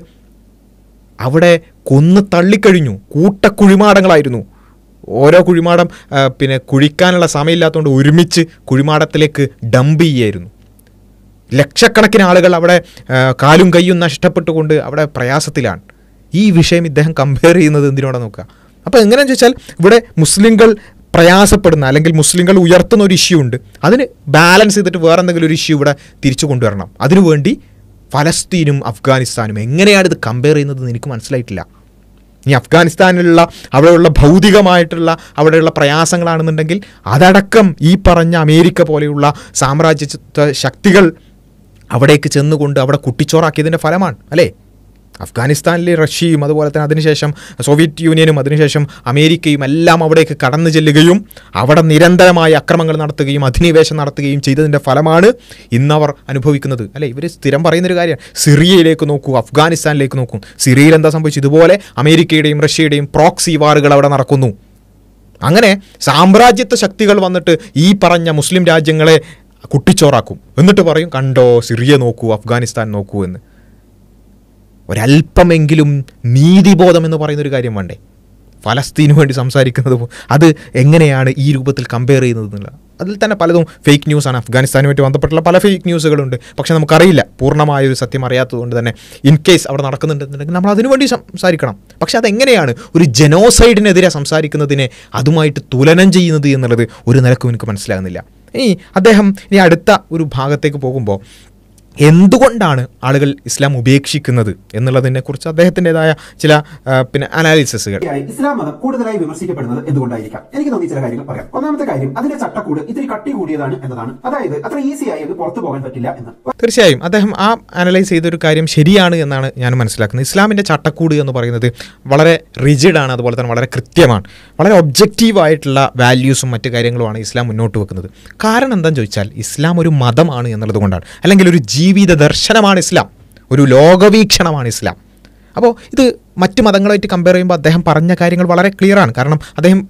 S1: അവിടെ കൊന്ന് തള്ളിക്കഴിഞ്ഞു കൂട്ടക്കുഴിമാടങ്ങളായിരുന്നു ഓരോ കുഴിമാടം പിന്നെ കുഴിക്കാനുള്ള സമയമില്ലാത്തതുകൊണ്ട് ഒരുമിച്ച് കുഴിമാടത്തിലേക്ക് ഡംപ് ചെയ്യായിരുന്നു ലക്ഷക്കണക്കിന് ആളുകൾ അവിടെ കാലും കൈയും നഷ്ടപ്പെട്ടുകൊണ്ട് അവിടെ പ്രയാസത്തിലാണ് ഈ വിഷയം ഇദ്ദേഹം കമ്പയർ ചെയ്യുന്നത് എന്തിനോടെ നോക്കുക അപ്പോൾ എങ്ങനെയാണെന്ന് ചോദിച്ചാൽ ഇവിടെ മുസ്ലിങ്ങൾ പ്രയാസപ്പെടുന്ന അല്ലെങ്കിൽ മുസ്ലിങ്ങൾ ഉയർത്തുന്ന ഒരു ഇഷ്യൂ ഉണ്ട് അതിന് ബാലൻസ് ചെയ്തിട്ട് വേറെ എന്തെങ്കിലും ഒരു ഇഷ്യൂ ഇവിടെ തിരിച്ചു കൊണ്ടുവരണം അതിനുവേണ്ടി ഫലസ്തീനും അഫ്ഗാനിസ്ഥാനും എങ്ങനെയാണ് ഇത് കമ്പയർ ചെയ്യുന്നത് എനിക്ക് മനസ്സിലായിട്ടില്ല ഇനി അഫ്ഗാനിസ്ഥാനിലുള്ള അവിടെയുള്ള ഭൗതികമായിട്ടുള്ള അവിടെയുള്ള പ്രയാസങ്ങളാണെന്നുണ്ടെങ്കിൽ അതടക്കം ഈ പറഞ്ഞ അമേരിക്ക പോലെയുള്ള സാമ്രാജ്യ ശക്തികൾ അവിടേക്ക് ചെന്നുകൊണ്ട് അവിടെ കുട്ടിച്ചോറാക്കിയതിൻ്റെ ഫലമാണ് അല്ലേ അഫ്ഗാനിസ്ഥാനിലെ റഷ്യയും അതുപോലെ തന്നെ അതിനുശേഷം സോവിയറ്റ് യൂണിയനും അതിനുശേഷം അമേരിക്കയും എല്ലാം അവിടേക്ക് കടന്നു ചെല്ലുകയും അവിടെ നിരന്തരമായ അക്രമങ്ങൾ നടത്തുകയും അധിനിവേശം നടത്തുകയും ചെയ്തതിൻ്റെ ഫലമാണ് ഇന്നവർ അനുഭവിക്കുന്നത് അല്ലേ ഇവർ സ്ഥിരം പറയുന്നൊരു കാര്യമാണ് സിറിയയിലേക്ക് നോക്കൂ അഫ്ഗാനിസ്ഥാനിലേക്ക് നോക്കൂ സിറിയയിൽ എന്താ സംഭവിച്ചു ഇതുപോലെ അമേരിക്കയുടെയും റഷ്യയുടെയും പ്രോക്സി വാറുകൾ അവിടെ നടക്കുന്നു അങ്ങനെ സാമ്രാജ്യത്വ ശക്തികൾ വന്നിട്ട് ഈ പറഞ്ഞ മുസ്ലിം രാജ്യങ്ങളെ കുട്ടിച്ചോറാക്കും എന്നിട്ട് പറയും കണ്ടോ സിറിയ നോക്കൂ അഫ്ഗാനിസ്ഥാൻ നോക്കൂ എന്ന് ഒരല്പമെങ്കിലും നീതിബോധം എന്ന് പറയുന്നൊരു കാര്യം വേണ്ടേ ഫലസ്തീന് വേണ്ടി സംസാരിക്കുന്നത് അത് എങ്ങനെയാണ് ഈ രൂപത്തിൽ കമ്പയർ ചെയ്യുന്നത് എന്നുള്ള അതിൽ തന്നെ പലതും ഫേക്ക് ന്യൂസാണ് അഫ്ഗാനിസ്ഥാനുമായിട്ട് ബന്ധപ്പെട്ടുള്ള പല ഫേക്ക് ന്യൂസുകളുണ്ട് പക്ഷേ നമുക്കറിയില്ല പൂർണ്ണമായൊരു ഒരു സത്യം അറിയാത്തതുകൊണ്ട് തന്നെ ഇൻ കേസ് അവിടെ നടക്കുന്നുണ്ടെന്നുണ്ടെങ്കിൽ നമ്മൾ അതിനുവേണ്ടി സംസാരിക്കണം പക്ഷേ അതെങ്ങനെയാണ് ഒരു ജനോസൈഡിനെതിരെ സംസാരിക്കുന്നതിനെ അതുമായിട്ട് തുലനം ചെയ്യുന്നത് എന്നുള്ളത് ഒരു നിലക്കും എനിക്ക് മനസ്സിലാകുന്നില്ല ഇനി അദ്ദേഹം ഇനി അടുത്ത ഒരു ഭാഗത്തേക്ക് പോകുമ്പോൾ എന്തുകൊണ്ടാണ് ആളുകൾ ഇസ്ലാം ഉപേക്ഷിക്കുന്നത് എന്നുള്ളതിനെ കുറിച്ച് അദ്ദേഹത്തിൻ്റെതായ ചില പിന്നെ അനാലിസിസുകൾ
S2: ഇസ്ലാം മതം കൂടുതലായി വിമർശിക്കപ്പെടുന്നത് എന്തുകൊണ്ടായിരിക്കാം എനിക്ക് തോന്നി ചില കാര്യങ്ങൾ പറയാം ഒന്നാമത്തെ കാര്യം അതിന്റെ ചട്ടക്കൂട് ഇത്തിരി കട്ടി കൂടിയതാണ് എന്നതാണ് അതായത് അത്ര ഈസി ആയി പുറത്തു പോകാൻ പറ്റില്ല എന്ന്
S1: തീർച്ചയായും അദ്ദേഹം ആ അനലൈസ് ചെയ്തൊരു കാര്യം ശരിയാണ് എന്നാണ് ഞാൻ മനസ്സിലാക്കുന്നത് ഇസ്ലാമിന്റെ ചട്ടക്കൂട് എന്ന് പറയുന്നത് വളരെ റിജിഡാണ് അതുപോലെ തന്നെ വളരെ കൃത്യമാണ് വളരെ ഒബ്ജക്റ്റീവായിട്ടുള്ള വാല്യൂസും മറ്റു കാര്യങ്ങളുമാണ് ഇസ്ലാം മുന്നോട്ട് വെക്കുന്നത് കാരണം എന്താണെന്ന് ചോദിച്ചാൽ ഇസ്ലാം ഒരു മതമാണ് എന്നുള്ളത് കൊണ്ടാണ് അല്ലെങ്കിൽ ഒരു ജീ ജീവിത ദർശനമാണ് ഇസ്ലാം ഒരു ലോകവീക്ഷണമാണ് ഇസ്ലാം അപ്പോൾ ഇത് മറ്റ് മതങ്ങളായിട്ട് കമ്പയർ ചെയ്യുമ്പോൾ അദ്ദേഹം പറഞ്ഞ കാര്യങ്ങൾ വളരെ ക്ലിയറാണ് കാരണം അദ്ദേഹം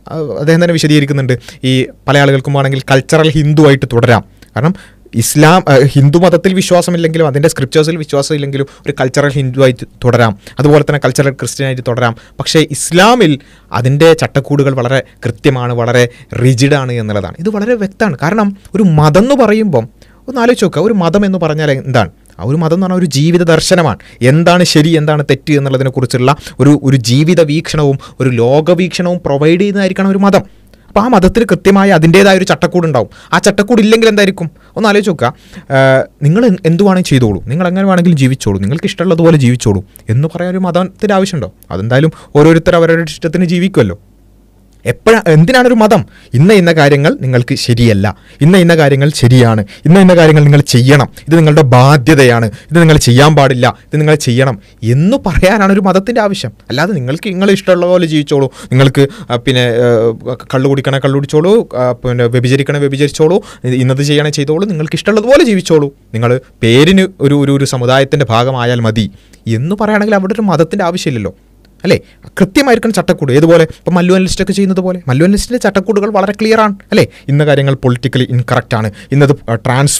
S1: അദ്ദേഹം തന്നെ വിശദീകരിക്കുന്നുണ്ട് ഈ പല ആളുകൾക്കും ആണെങ്കിൽ കൾച്ചറൽ ഹിന്ദു ആയിട്ട് തുടരാം കാരണം ഇസ്ലാം ഹിന്ദു മതത്തിൽ വിശ്വാസമില്ലെങ്കിലും അതിൻ്റെ സ്ക്രിപ്റ്റേഴ്സിൽ വിശ്വാസമില്ലെങ്കിലും ഒരു കൾച്ചറൽ ഹിന്ദു ആയിട്ട് തുടരാം അതുപോലെ തന്നെ കൾച്ചറൽ ക്രിസ്ത്യൻ ആയിട്ട് തുടരാം പക്ഷേ ഇസ്ലാമിൽ അതിൻ്റെ ചട്ടക്കൂടുകൾ വളരെ കൃത്യമാണ് വളരെ റിജിഡാണ് എന്നുള്ളതാണ് ഇത് വളരെ വ്യക്തമാണ് കാരണം ഒരു മതം എന്ന് പറയുമ്പം ഒന്ന് ആലോചിച്ച് നോക്കുക ഒരു മതം എന്ന് പറഞ്ഞാൽ എന്താണ് ആ ഒരു മതം എന്ന് പറഞ്ഞാൽ ഒരു ജീവിത ദർശനമാണ് എന്താണ് ശരി എന്താണ് തെറ്റ് എന്നുള്ളതിനെക്കുറിച്ചുള്ള ഒരു ഒരു ജീവിത വീക്ഷണവും ഒരു ലോകവീക്ഷണവും പ്രൊവൈഡ് ചെയ്യുന്നതായിരിക്കണം ഒരു മതം അപ്പോൾ ആ മതത്തിൽ കൃത്യമായ അതിൻ്റേതായ ഒരു ചട്ടക്കൂട് ഉണ്ടാവും ആ ചട്ടക്കൂട് ഇല്ലെങ്കിൽ എന്തായിരിക്കും ഒന്ന് ആലോചിച്ച് നോക്കുക നിങ്ങൾ എന്തുവാണെങ്കിലും ചെയ്തോളൂ നിങ്ങൾ എങ്ങനെ വേണമെങ്കിലും ജീവിച്ചോളൂ നിങ്ങൾക്ക് ഇഷ്ടമുള്ളതുപോലെ ജീവിച്ചോളൂ എന്ന് പറയാൻ ഒരു മതത്തിൻ്റെ ആവശ്യമുണ്ടോ അതെന്തായാലും ഓരോരുത്തർ അവരുടെ ഇഷ്ടത്തിന് ജീവിക്കുമല്ലോ എപ്പോഴാണ് എന്തിനാണ് ഒരു മതം ഇന്ന ഇന്ന കാര്യങ്ങൾ നിങ്ങൾക്ക് ശരിയല്ല ഇന്ന ഇന്ന കാര്യങ്ങൾ ശരിയാണ് ഇന്ന ഇന്ന കാര്യങ്ങൾ നിങ്ങൾ ചെയ്യണം ഇത് നിങ്ങളുടെ ബാധ്യതയാണ് ഇത് നിങ്ങൾ ചെയ്യാൻ പാടില്ല ഇത് നിങ്ങൾ ചെയ്യണം എന്ന് പറയാനാണ് ഒരു മതത്തിൻ്റെ ആവശ്യം അല്ലാതെ നിങ്ങൾക്ക് നിങ്ങൾ ഇഷ്ടമുള്ള പോലെ ജീവിച്ചോളൂ നിങ്ങൾക്ക് പിന്നെ കള്ളു കുടിക്കണേ കള്ളു കുടിച്ചോളൂ പിന്നെ വ്യഭിചരിക്കണേ വ്യഭിചരിച്ചോളൂ ഇന്നത് ചെയ്യണേ ചെയ്തോളൂ നിങ്ങൾക്ക് ഇഷ്ടമുള്ളതുപോലെ ജീവിച്ചോളൂ നിങ്ങൾ പേരിന് ഒരു ഒരു സമുദായത്തിൻ്റെ ഭാഗമായാൽ മതി എന്ന് പറയുകയാണെങ്കിൽ അവിടെ ഒരു മതത്തിൻ്റെ ആവശ്യമില്ലല്ലോ അല്ലേ കൃത്യമായിരിക്കണം ചട്ടക്കൂട് ഏതുപോലെ ഇപ്പോൾ മല്ലു അനലിസ്റ്റൊക്കെ ചെയ്യുന്നത് പോലെ മല്ലു അനലിസ്റ്റിൻ്റെ ചട്ടക്കൂടുകൾ വളരെ ക്ലിയർ ആണ് അല്ലേ ഇന്ന കാര്യങ്ങൾ പൊളിറ്റിക്കലി ഇൻകറക്റ്റ് ആണ് ഇന്നത്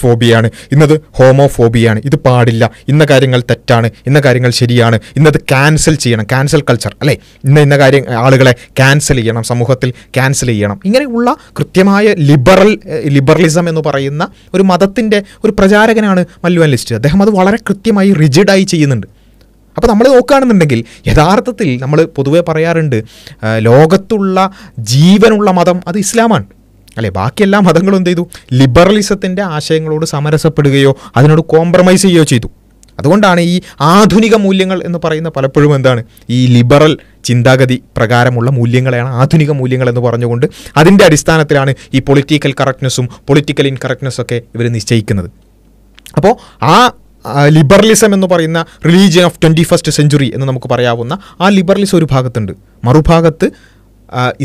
S1: ഫോബിയാണ് ഇന്നത് ഹോമോഫോബിയാണ് ഇത് പാടില്ല ഇന്ന കാര്യങ്ങൾ തെറ്റാണ് ഇന്ന കാര്യങ്ങൾ ശരിയാണ് ഇന്നത് ക്യാൻസൽ ചെയ്യണം ക്യാൻസൽ കൾച്ചർ അല്ലേ ഇന്ന ഇന്ന കാര്യം ആളുകളെ ക്യാൻസൽ ചെയ്യണം സമൂഹത്തിൽ ക്യാൻസൽ ചെയ്യണം ഇങ്ങനെയുള്ള കൃത്യമായ ലിബറൽ ലിബറലിസം എന്ന് പറയുന്ന ഒരു മതത്തിൻ്റെ ഒരു പ്രചാരകനാണ് മല്ലുവൻ ലിസ്റ്റ് അദ്ദേഹം അത് വളരെ കൃത്യമായി റിജിഡായി ചെയ്യുന്നുണ്ട് അപ്പോൾ നമ്മൾ നോക്കുകയാണെന്നുണ്ടെങ്കിൽ യഥാർത്ഥത്തിൽ നമ്മൾ പൊതുവെ പറയാറുണ്ട് ലോകത്തുള്ള ജീവനുള്ള മതം അത് ഇസ്ലാമാണ് അല്ലെ ബാക്കി എല്ലാ മതങ്ങളും എന്ത് ചെയ്തു ലിബറലിസത്തിൻ്റെ ആശയങ്ങളോട് സമരസപ്പെടുകയോ അതിനോട് കോംപ്രമൈസ് ചെയ്യുകയോ ചെയ്തു അതുകൊണ്ടാണ് ഈ ആധുനിക മൂല്യങ്ങൾ എന്ന് പറയുന്ന പലപ്പോഴും എന്താണ് ഈ ലിബറൽ ചിന്താഗതി പ്രകാരമുള്ള മൂല്യങ്ങളെയാണ് ആധുനിക മൂല്യങ്ങൾ എന്ന് പറഞ്ഞുകൊണ്ട് അതിൻ്റെ അടിസ്ഥാനത്തിലാണ് ഈ പൊളിറ്റിക്കൽ കറക്റ്റ്നെസ്സും പൊളിറ്റിക്കൽ ഇൻകറക്റ്റ്നെസ്സൊക്കെ ഇവർ നിശ്ചയിക്കുന്നത് അപ്പോൾ ആ ലിബറലിസം എന്ന് പറയുന്ന religion of twenty first century എന്ന് നമുക്ക് പറയാവുന്ന ആ ലിബറലിസം ഒരു ഭാഗത്തുണ്ട് മറുഭാഗത്ത്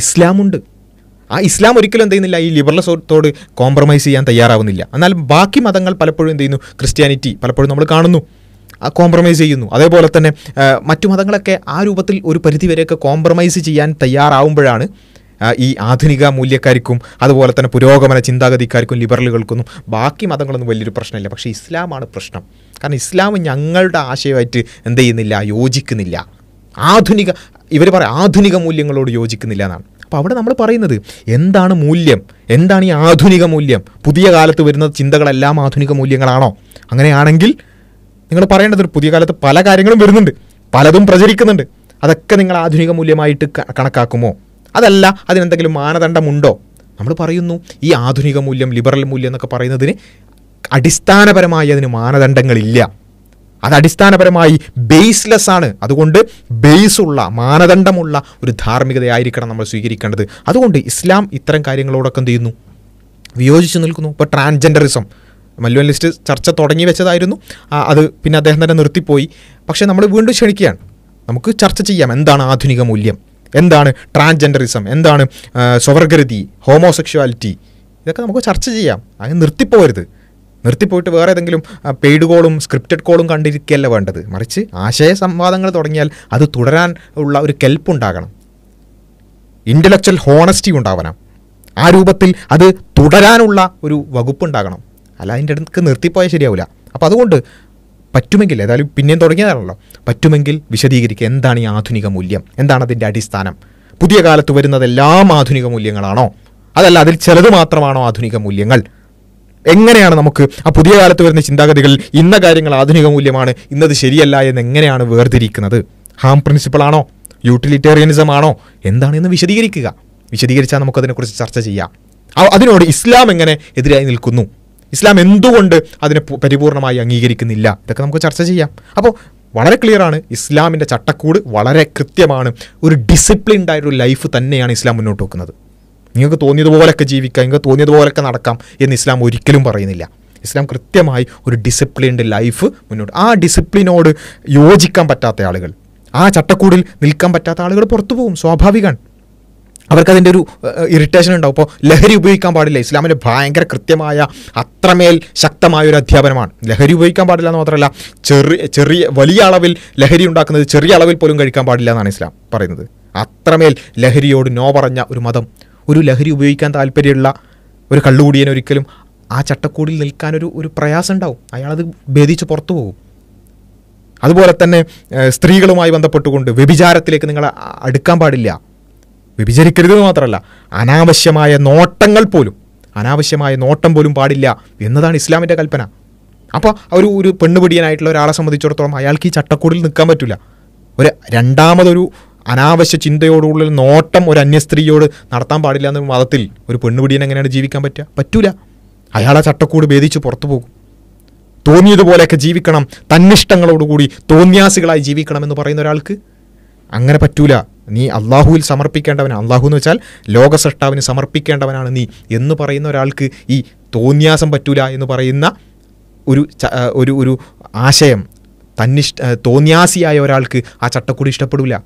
S1: ഇസ്ലാമുണ്ട് ആ ഇസ്ലാം ഒരിക്കലും എന്ത് ചെയ്യുന്നില്ല ഈ ലിബറലിസത്തോട് കോംപ്രമൈസ് ചെയ്യാൻ തയ്യാറാവുന്നില്ല എന്നാൽ ബാക്കി മതങ്ങൾ പലപ്പോഴും എന്ത് ചെയ്യുന്നു ക്രിസ്ത്യാനിറ്റി പലപ്പോഴും നമ്മൾ കാണുന്നു ആ കോംപ്രമൈസ് ചെയ്യുന്നു അതേപോലെ തന്നെ മറ്റു മതങ്ങളൊക്കെ ആ രൂപത്തിൽ ഒരു പരിധിവരെയൊക്കെ കോംപ്രമൈസ് ചെയ്യാൻ തയ്യാറാവുമ്പോഴാണ് ഈ ആധുനിക മൂല്യക്കാർക്കും അതുപോലെ തന്നെ പുരോഗമന ചിന്താഗതിക്കാർക്കും ലിബറലുകൾക്കൊന്നും ബാക്കി മതങ്ങളൊന്നും വലിയൊരു പ്രശ്നമില്ല പക്ഷേ ഇസ്ലാമാണ് പ്രശ്നം കാരണം ഇസ്ലാം ഞങ്ങളുടെ ആശയമായിട്ട് എന്ത് ചെയ്യുന്നില്ല യോജിക്കുന്നില്ല ആധുനിക ഇവർ പറയാം ആധുനിക മൂല്യങ്ങളോട് യോജിക്കുന്നില്ല എന്നാണ് അപ്പോൾ അവിടെ നമ്മൾ പറയുന്നത് എന്താണ് മൂല്യം എന്താണ് ഈ ആധുനിക മൂല്യം പുതിയ കാലത്ത് വരുന്ന ചിന്തകളെല്ലാം ആധുനിക മൂല്യങ്ങളാണോ അങ്ങനെയാണെങ്കിൽ നിങ്ങൾ പറയേണ്ടത് പുതിയ കാലത്ത് പല കാര്യങ്ങളും വരുന്നുണ്ട് പലതും പ്രചരിക്കുന്നുണ്ട് അതൊക്കെ നിങ്ങൾ ആധുനിക മൂല്യമായിട്ട് കണക്കാക്കുമോ അതല്ല അതിനെന്തെങ്കിലും മാനദണ്ഡമുണ്ടോ നമ്മൾ പറയുന്നു ഈ ആധുനിക മൂല്യം ലിബറൽ മൂല്യം എന്നൊക്കെ പറയുന്നതിന് അടിസ്ഥാനപരമായി അതിന് മാനദണ്ഡങ്ങളില്ല അത് അടിസ്ഥാനപരമായി ബേസ്ലെസ് ആണ് അതുകൊണ്ട് ബേസുള്ള മാനദണ്ഡമുള്ള ഒരു ധാർമ്മികതയായിരിക്കണം നമ്മൾ സ്വീകരിക്കേണ്ടത് അതുകൊണ്ട് ഇസ്ലാം ഇത്തരം കാര്യങ്ങളോടൊക്കെ എന്ത് ചെയ്യുന്നു വിയോജിച്ച് നിൽക്കുന്നു ഇപ്പോൾ ട്രാൻസ്ജെൻഡറിസം മല്ലുവൻ ലിസ്റ്റ് ചർച്ച തുടങ്ങി വെച്ചതായിരുന്നു അത് പിന്നെ അദ്ദേഹം തന്നെ നിർത്തിപ്പോയി പക്ഷേ നമ്മൾ വീണ്ടും ക്ഷണിക്കുകയാണ് നമുക്ക് ചർച്ച ചെയ്യാം എന്താണ് ആധുനിക മൂല്യം എന്താണ് ട്രാൻസ്ജെൻഡറിസം എന്താണ് സ്വവർഗരതി ഹോമോസെക്ഷുവാലിറ്റി ഇതൊക്കെ നമുക്ക് ചർച്ച ചെയ്യാം അങ്ങനെ നിർത്തിപ്പോരുത് നിർത്തിപ്പോയിട്ട് വേറെ ഏതെങ്കിലും പെയ്ഡ് കോളും സ്ക്രിപ്റ്റഡ് കോളും കണ്ടിരിക്കുകയല്ല വേണ്ടത് മറിച്ച് ആശയ സംവാദങ്ങൾ തുടങ്ങിയാൽ അത് തുടരാൻ ഉള്ള ഒരു കെൽപ്പുണ്ടാകണം ഇൻ്റലക്ച്വൽ ഹോണസ്റ്റി ഉണ്ടാവണം ആ രൂപത്തിൽ അത് തുടരാനുള്ള ഒരു വകുപ്പുണ്ടാകണം അല്ല അതിൻ്റെ അടുത്ത് നിർത്തിപ്പോയാൽ ശരിയാവില്ല അപ്പോൾ അതുകൊണ്ട് പറ്റുമെങ്കിൽ ഏതായാലും പിന്നെയും തുടങ്ങിയതാണല്ലോ പറ്റുമെങ്കിൽ വിശദീകരിക്കുക എന്താണ് ഈ ആധുനിക മൂല്യം എന്താണ് അതിൻ്റെ അടിസ്ഥാനം പുതിയ കാലത്ത് വരുന്നതെല്ലാം ആധുനിക മൂല്യങ്ങളാണോ അതല്ല അതിൽ ചിലത് മാത്രമാണോ ആധുനിക മൂല്യങ്ങൾ എങ്ങനെയാണ് നമുക്ക് ആ പുതിയ കാലത്ത് വരുന്ന ചിന്താഗതികളിൽ ഇന്ന കാര്യങ്ങൾ ആധുനിക മൂല്യമാണ് ഇന്നത് ശരിയല്ല എന്ന് എങ്ങനെയാണ് വേർതിരിക്കുന്നത് ഹാം പ്രിൻസിപ്പിൾ ആണോ യൂട്ടിലിറ്റേറിയനിസം ആണോ എന്താണ് എന്താണെന്ന് വിശദീകരിക്കുക വിശദീകരിച്ചാൽ നമുക്കതിനെക്കുറിച്ച് ചർച്ച ചെയ്യാം അതിനോട് ഇസ്ലാം എങ്ങനെ എതിരായി നിൽക്കുന്നു ഇസ്ലാം എന്തുകൊണ്ട് അതിനെ പരിപൂർണമായി അംഗീകരിക്കുന്നില്ല ഇതൊക്കെ നമുക്ക് ചർച്ച ചെയ്യാം അപ്പോൾ വളരെ ക്ലിയറാണ് ഇസ്ലാമിൻ്റെ ചട്ടക്കൂട് വളരെ കൃത്യമാണ് ഒരു ഡിസിപ്ലിൻഡായൊരു ലൈഫ് തന്നെയാണ് ഇസ്ലാം മുന്നോട്ട് വെക്കുന്നത് നിങ്ങൾക്ക് തോന്നിയതുപോലൊക്കെ ജീവിക്കാം നിങ്ങൾക്ക് തോന്നിയതുപോലൊക്കെ നടക്കാം എന്ന് ഇസ്ലാം ഒരിക്കലും പറയുന്നില്ല ഇസ്ലാം കൃത്യമായി ഒരു ഡിസിപ്ലിൻഡ് ലൈഫ് മുന്നോട്ട് ആ ഡിസിപ്ലിനോട് യോജിക്കാൻ പറ്റാത്ത ആളുകൾ ആ ചട്ടക്കൂടിൽ നിൽക്കാൻ പറ്റാത്ത ആളുകൾ പുറത്തു പോകും സ്വാഭാവികമാണ് അവർക്കതിൻ്റെ ഒരു ഇറിറ്റേഷൻ ഉണ്ടാവും അപ്പോൾ ലഹരി ഉപയോഗിക്കാൻ പാടില്ല ഇസ്ലാമിൻ്റെ ഭയങ്കര കൃത്യമായ അത്രമേൽ ശക്തമായ ഒരു അധ്യാപനമാണ് ലഹരി ഉപയോഗിക്കാൻ പാടില്ല എന്ന് മാത്രമല്ല ചെറിയ ചെറിയ വലിയ അളവിൽ ലഹരി ഉണ്ടാക്കുന്നത് ചെറിയ അളവിൽ പോലും കഴിക്കാൻ പാടില്ല എന്നാണ് ഇസ്ലാം പറയുന്നത് അത്രമേൽ ലഹരിയോട് നോ പറഞ്ഞ ഒരു മതം ഒരു ലഹരി ഉപയോഗിക്കാൻ താല്പര്യമുള്ള ഒരു കള്ളുകൂടിയൻ ഒരിക്കലും ആ ചട്ടക്കൂടിൽ നിൽക്കാനൊരു ഒരു പ്രയാസം ഉണ്ടാവും അയാളത് ഭേദിച്ച് പുറത്തു പോകും അതുപോലെ തന്നെ സ്ത്രീകളുമായി ബന്ധപ്പെട്ടുകൊണ്ട് വ്യഭിചാരത്തിലേക്ക് നിങ്ങൾ അടുക്കാൻ പാടില്ല വ്യഭിചരിക്കരുതെന്ന് മാത്രമല്ല അനാവശ്യമായ നോട്ടങ്ങൾ പോലും അനാവശ്യമായ നോട്ടം പോലും പാടില്ല എന്നതാണ് ഇസ്ലാമിൻ്റെ കൽപ്പന അപ്പോൾ ഒരു ഒരു പെണ്ണുപിടിയനായിട്ടുള്ള ഒരാളെ സംബന്ധിച്ചിടത്തോളം അയാൾക്ക് ഈ ചട്ടക്കൂടിൽ നിൽക്കാൻ പറ്റില്ല ഒരു രണ്ടാമതൊരു അനാവശ്യ ചിന്തയോടുള്ള നോട്ടം ഒരു അന്യസ്ത്രീയോട് നടത്താൻ പാടില്ല എന്ന മതത്തിൽ ഒരു പെണ്ണുപിടിയൻ എങ്ങനെയാണ് ജീവിക്കാൻ പറ്റുക പറ്റൂല അയാളെ ചട്ടക്കൂട് ഭേദിച്ച് പുറത്തു പോകും തോന്നിയതുപോലെയൊക്കെ ജീവിക്കണം തന്നിഷ്ടങ്ങളോടുകൂടി തോന്നിയാസികളായി ജീവിക്കണം എന്ന് പറയുന്ന ഒരാൾക്ക് അങ്ങനെ പറ്റൂല നീ അള്ളാഹുവിൽ സമർപ്പിക്കേണ്ടവനാണ് അള്ളാഹു എന്ന് വെച്ചാൽ ലോകസൃഷ്ടാവിന് സമർപ്പിക്കേണ്ടവനാണ് നീ എന്ന് പറയുന്ന ഒരാൾക്ക് ഈ തോന്നിയാസം പറ്റൂല എന്ന് പറയുന്ന ഒരു ഒരു ഒരു ആശയം തന്നിഷ്ട തോന്നിയാസിയായ ഒരാൾക്ക് ആ ചട്ടക്കൂട് ഇഷ്ടപ്പെടില്ല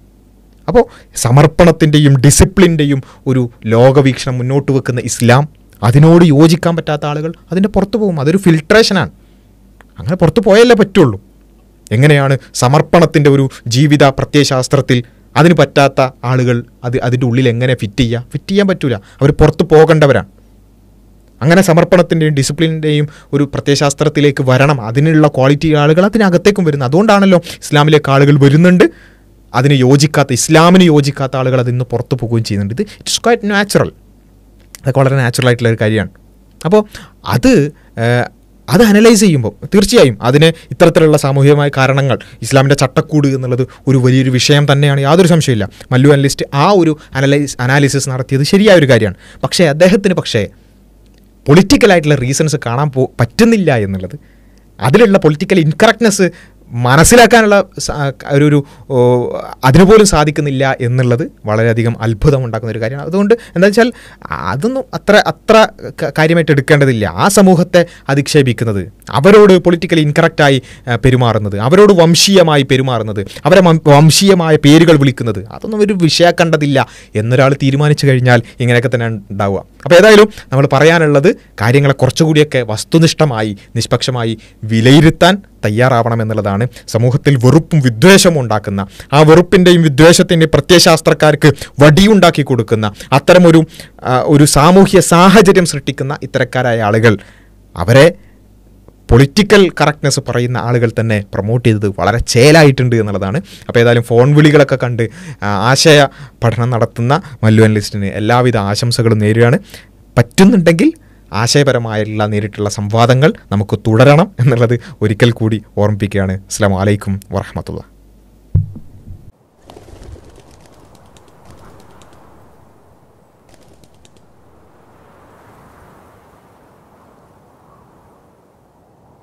S1: അപ്പോൾ സമർപ്പണത്തിൻ്റെയും ഡിസിപ്ലിൻ്റെയും ഒരു ലോകവീക്ഷണം മുന്നോട്ട് വെക്കുന്ന ഇസ്ലാം അതിനോട് യോജിക്കാൻ പറ്റാത്ത ആളുകൾ അതിൻ്റെ പുറത്തു പോകും അതൊരു ഫിൽട്രേഷനാണ് അങ്ങനെ പുറത്തു പോയല്ലേ പറ്റുള്ളൂ എങ്ങനെയാണ് സമർപ്പണത്തിൻ്റെ ഒരു ജീവിത പ്രത്യയശാസ്ത്രത്തിൽ അതിന് പറ്റാത്ത ആളുകൾ അത് അതിൻ്റെ ഉള്ളിൽ എങ്ങനെ ഫിറ്റ് ചെയ്യുക ഫിറ്റ് ചെയ്യാൻ പറ്റില്ല അവർ പുറത്തു പോകേണ്ടവരാണ് അങ്ങനെ സമർപ്പണത്തിൻ്റെയും ഡിസിപ്ലിൻ്റെയും ഒരു പ്രത്യയശാസ്ത്രത്തിലേക്ക് വരണം അതിനുള്ള ക്വാളിറ്റി ആളുകൾ അതിനകത്തേക്കും വരുന്നത് അതുകൊണ്ടാണല്ലോ ഇസ്ലാമിലേക്ക് ആളുകൾ വരുന്നുണ്ട് അതിന് യോജിക്കാത്ത ഇസ്ലാമിന് യോജിക്കാത്ത ആളുകൾ അതിന്ന് പുറത്തു പോകുകയും ചെയ്യുന്നുണ്ട് ഇത് ഇറ്റ്സ് ക്വൈറ്റ് നാച്ചുറൽ അതൊക്കെ വളരെ നാച്ചുറൽ ആയിട്ടുള്ള ഒരു കാര്യമാണ് അപ്പോൾ അത് അത് അനലൈസ് ചെയ്യുമ്പോൾ തീർച്ചയായും അതിന് ഇത്തരത്തിലുള്ള സാമൂഹികമായ കാരണങ്ങൾ ഇസ്ലാമിൻ്റെ ചട്ടക്കൂട് എന്നുള്ളത് ഒരു വലിയൊരു വിഷയം തന്നെയാണ് യാതൊരു സംശയമില്ല മല്ലു അനലിസ്റ്റ് ആ ഒരു അനലൈസ് അനാലിസിസ് നടത്തിയത് ശരിയായ ഒരു കാര്യമാണ് പക്ഷേ അദ്ദേഹത്തിന് പക്ഷേ പൊളിറ്റിക്കലായിട്ടുള്ള റീസൺസ് കാണാൻ പറ്റുന്നില്ല എന്നുള്ളത് അതിലുള്ള പൊളിറ്റിക്കൽ ഇൻകറക്റ്റ്നെസ് മനസ്സിലാക്കാനുള്ള ഒരു ഒരു അതിനുപോലും പോലും സാധിക്കുന്നില്ല എന്നുള്ളത് വളരെയധികം ഉണ്ടാക്കുന്ന ഒരു കാര്യമാണ് അതുകൊണ്ട് എന്താ വെച്ചാൽ അതൊന്നും അത്ര അത്ര കാര്യമായിട്ട് എടുക്കേണ്ടതില്ല ആ സമൂഹത്തെ അധിക്ഷേപിക്കുന്നത് അവരോട് പൊളിറ്റിക്കലി ഇൻകറക്റ്റായി പെരുമാറുന്നത് അവരോട് വംശീയമായി പെരുമാറുന്നത് അവരെ വംശീയമായ പേരുകൾ വിളിക്കുന്നത് അതൊന്നും ഒരു വിഷയാക്കേണ്ടതില്ല എന്നൊരാൾ തീരുമാനിച്ചു കഴിഞ്ഞാൽ ഇങ്ങനെയൊക്കെ തന്നെ ഉണ്ടാവുക അപ്പോൾ ഏതായാലും നമ്മൾ പറയാനുള്ളത് കാര്യങ്ങളെ കുറച്ചുകൂടിയൊക്കെ വസ്തുനിഷ്ഠമായി നിഷ്പക്ഷമായി വിലയിരുത്താൻ തയ്യാറാവണം എന്നുള്ളതാണ് സമൂഹത്തിൽ വെറുപ്പും വിദ്വേഷവും ഉണ്ടാക്കുന്ന ആ വെറുപ്പിൻ്റെയും വിദ്വേഷത്തിൻ്റെയും പ്രത്യയശാസ്ത്രക്കാർക്ക് വടിയുണ്ടാക്കി കൊടുക്കുന്ന അത്തരമൊരു ഒരു സാമൂഹ്യ സാഹചര്യം സൃഷ്ടിക്കുന്ന ഇത്തരക്കാരായ ആളുകൾ അവരെ പൊളിറ്റിക്കൽ കറക്റ്റ്നെസ് പറയുന്ന ആളുകൾ തന്നെ പ്രൊമോട്ട് ചെയ്തത് വളരെ ചേലായിട്ടുണ്ട് എന്നുള്ളതാണ് അപ്പോൾ ഏതായാലും ഫോൺ വിളികളൊക്കെ കണ്ട് ആശയ പഠനം നടത്തുന്ന മല്ലു അനലിസ്റ്റിന് എല്ലാവിധ ആശംസകളും നേരുകയാണ് പറ്റുന്നുണ്ടെങ്കിൽ ആശയപരമായുള്ള നേരിട്ടുള്ള സംവാദങ്ങൾ നമുക്ക് തുടരണം എന്നുള്ളത് ഒരിക്കൽ കൂടി ഓർമ്മിപ്പിക്കുകയാണ് അസ്സാം വലൈക്കും വറഹമത്തുള്ള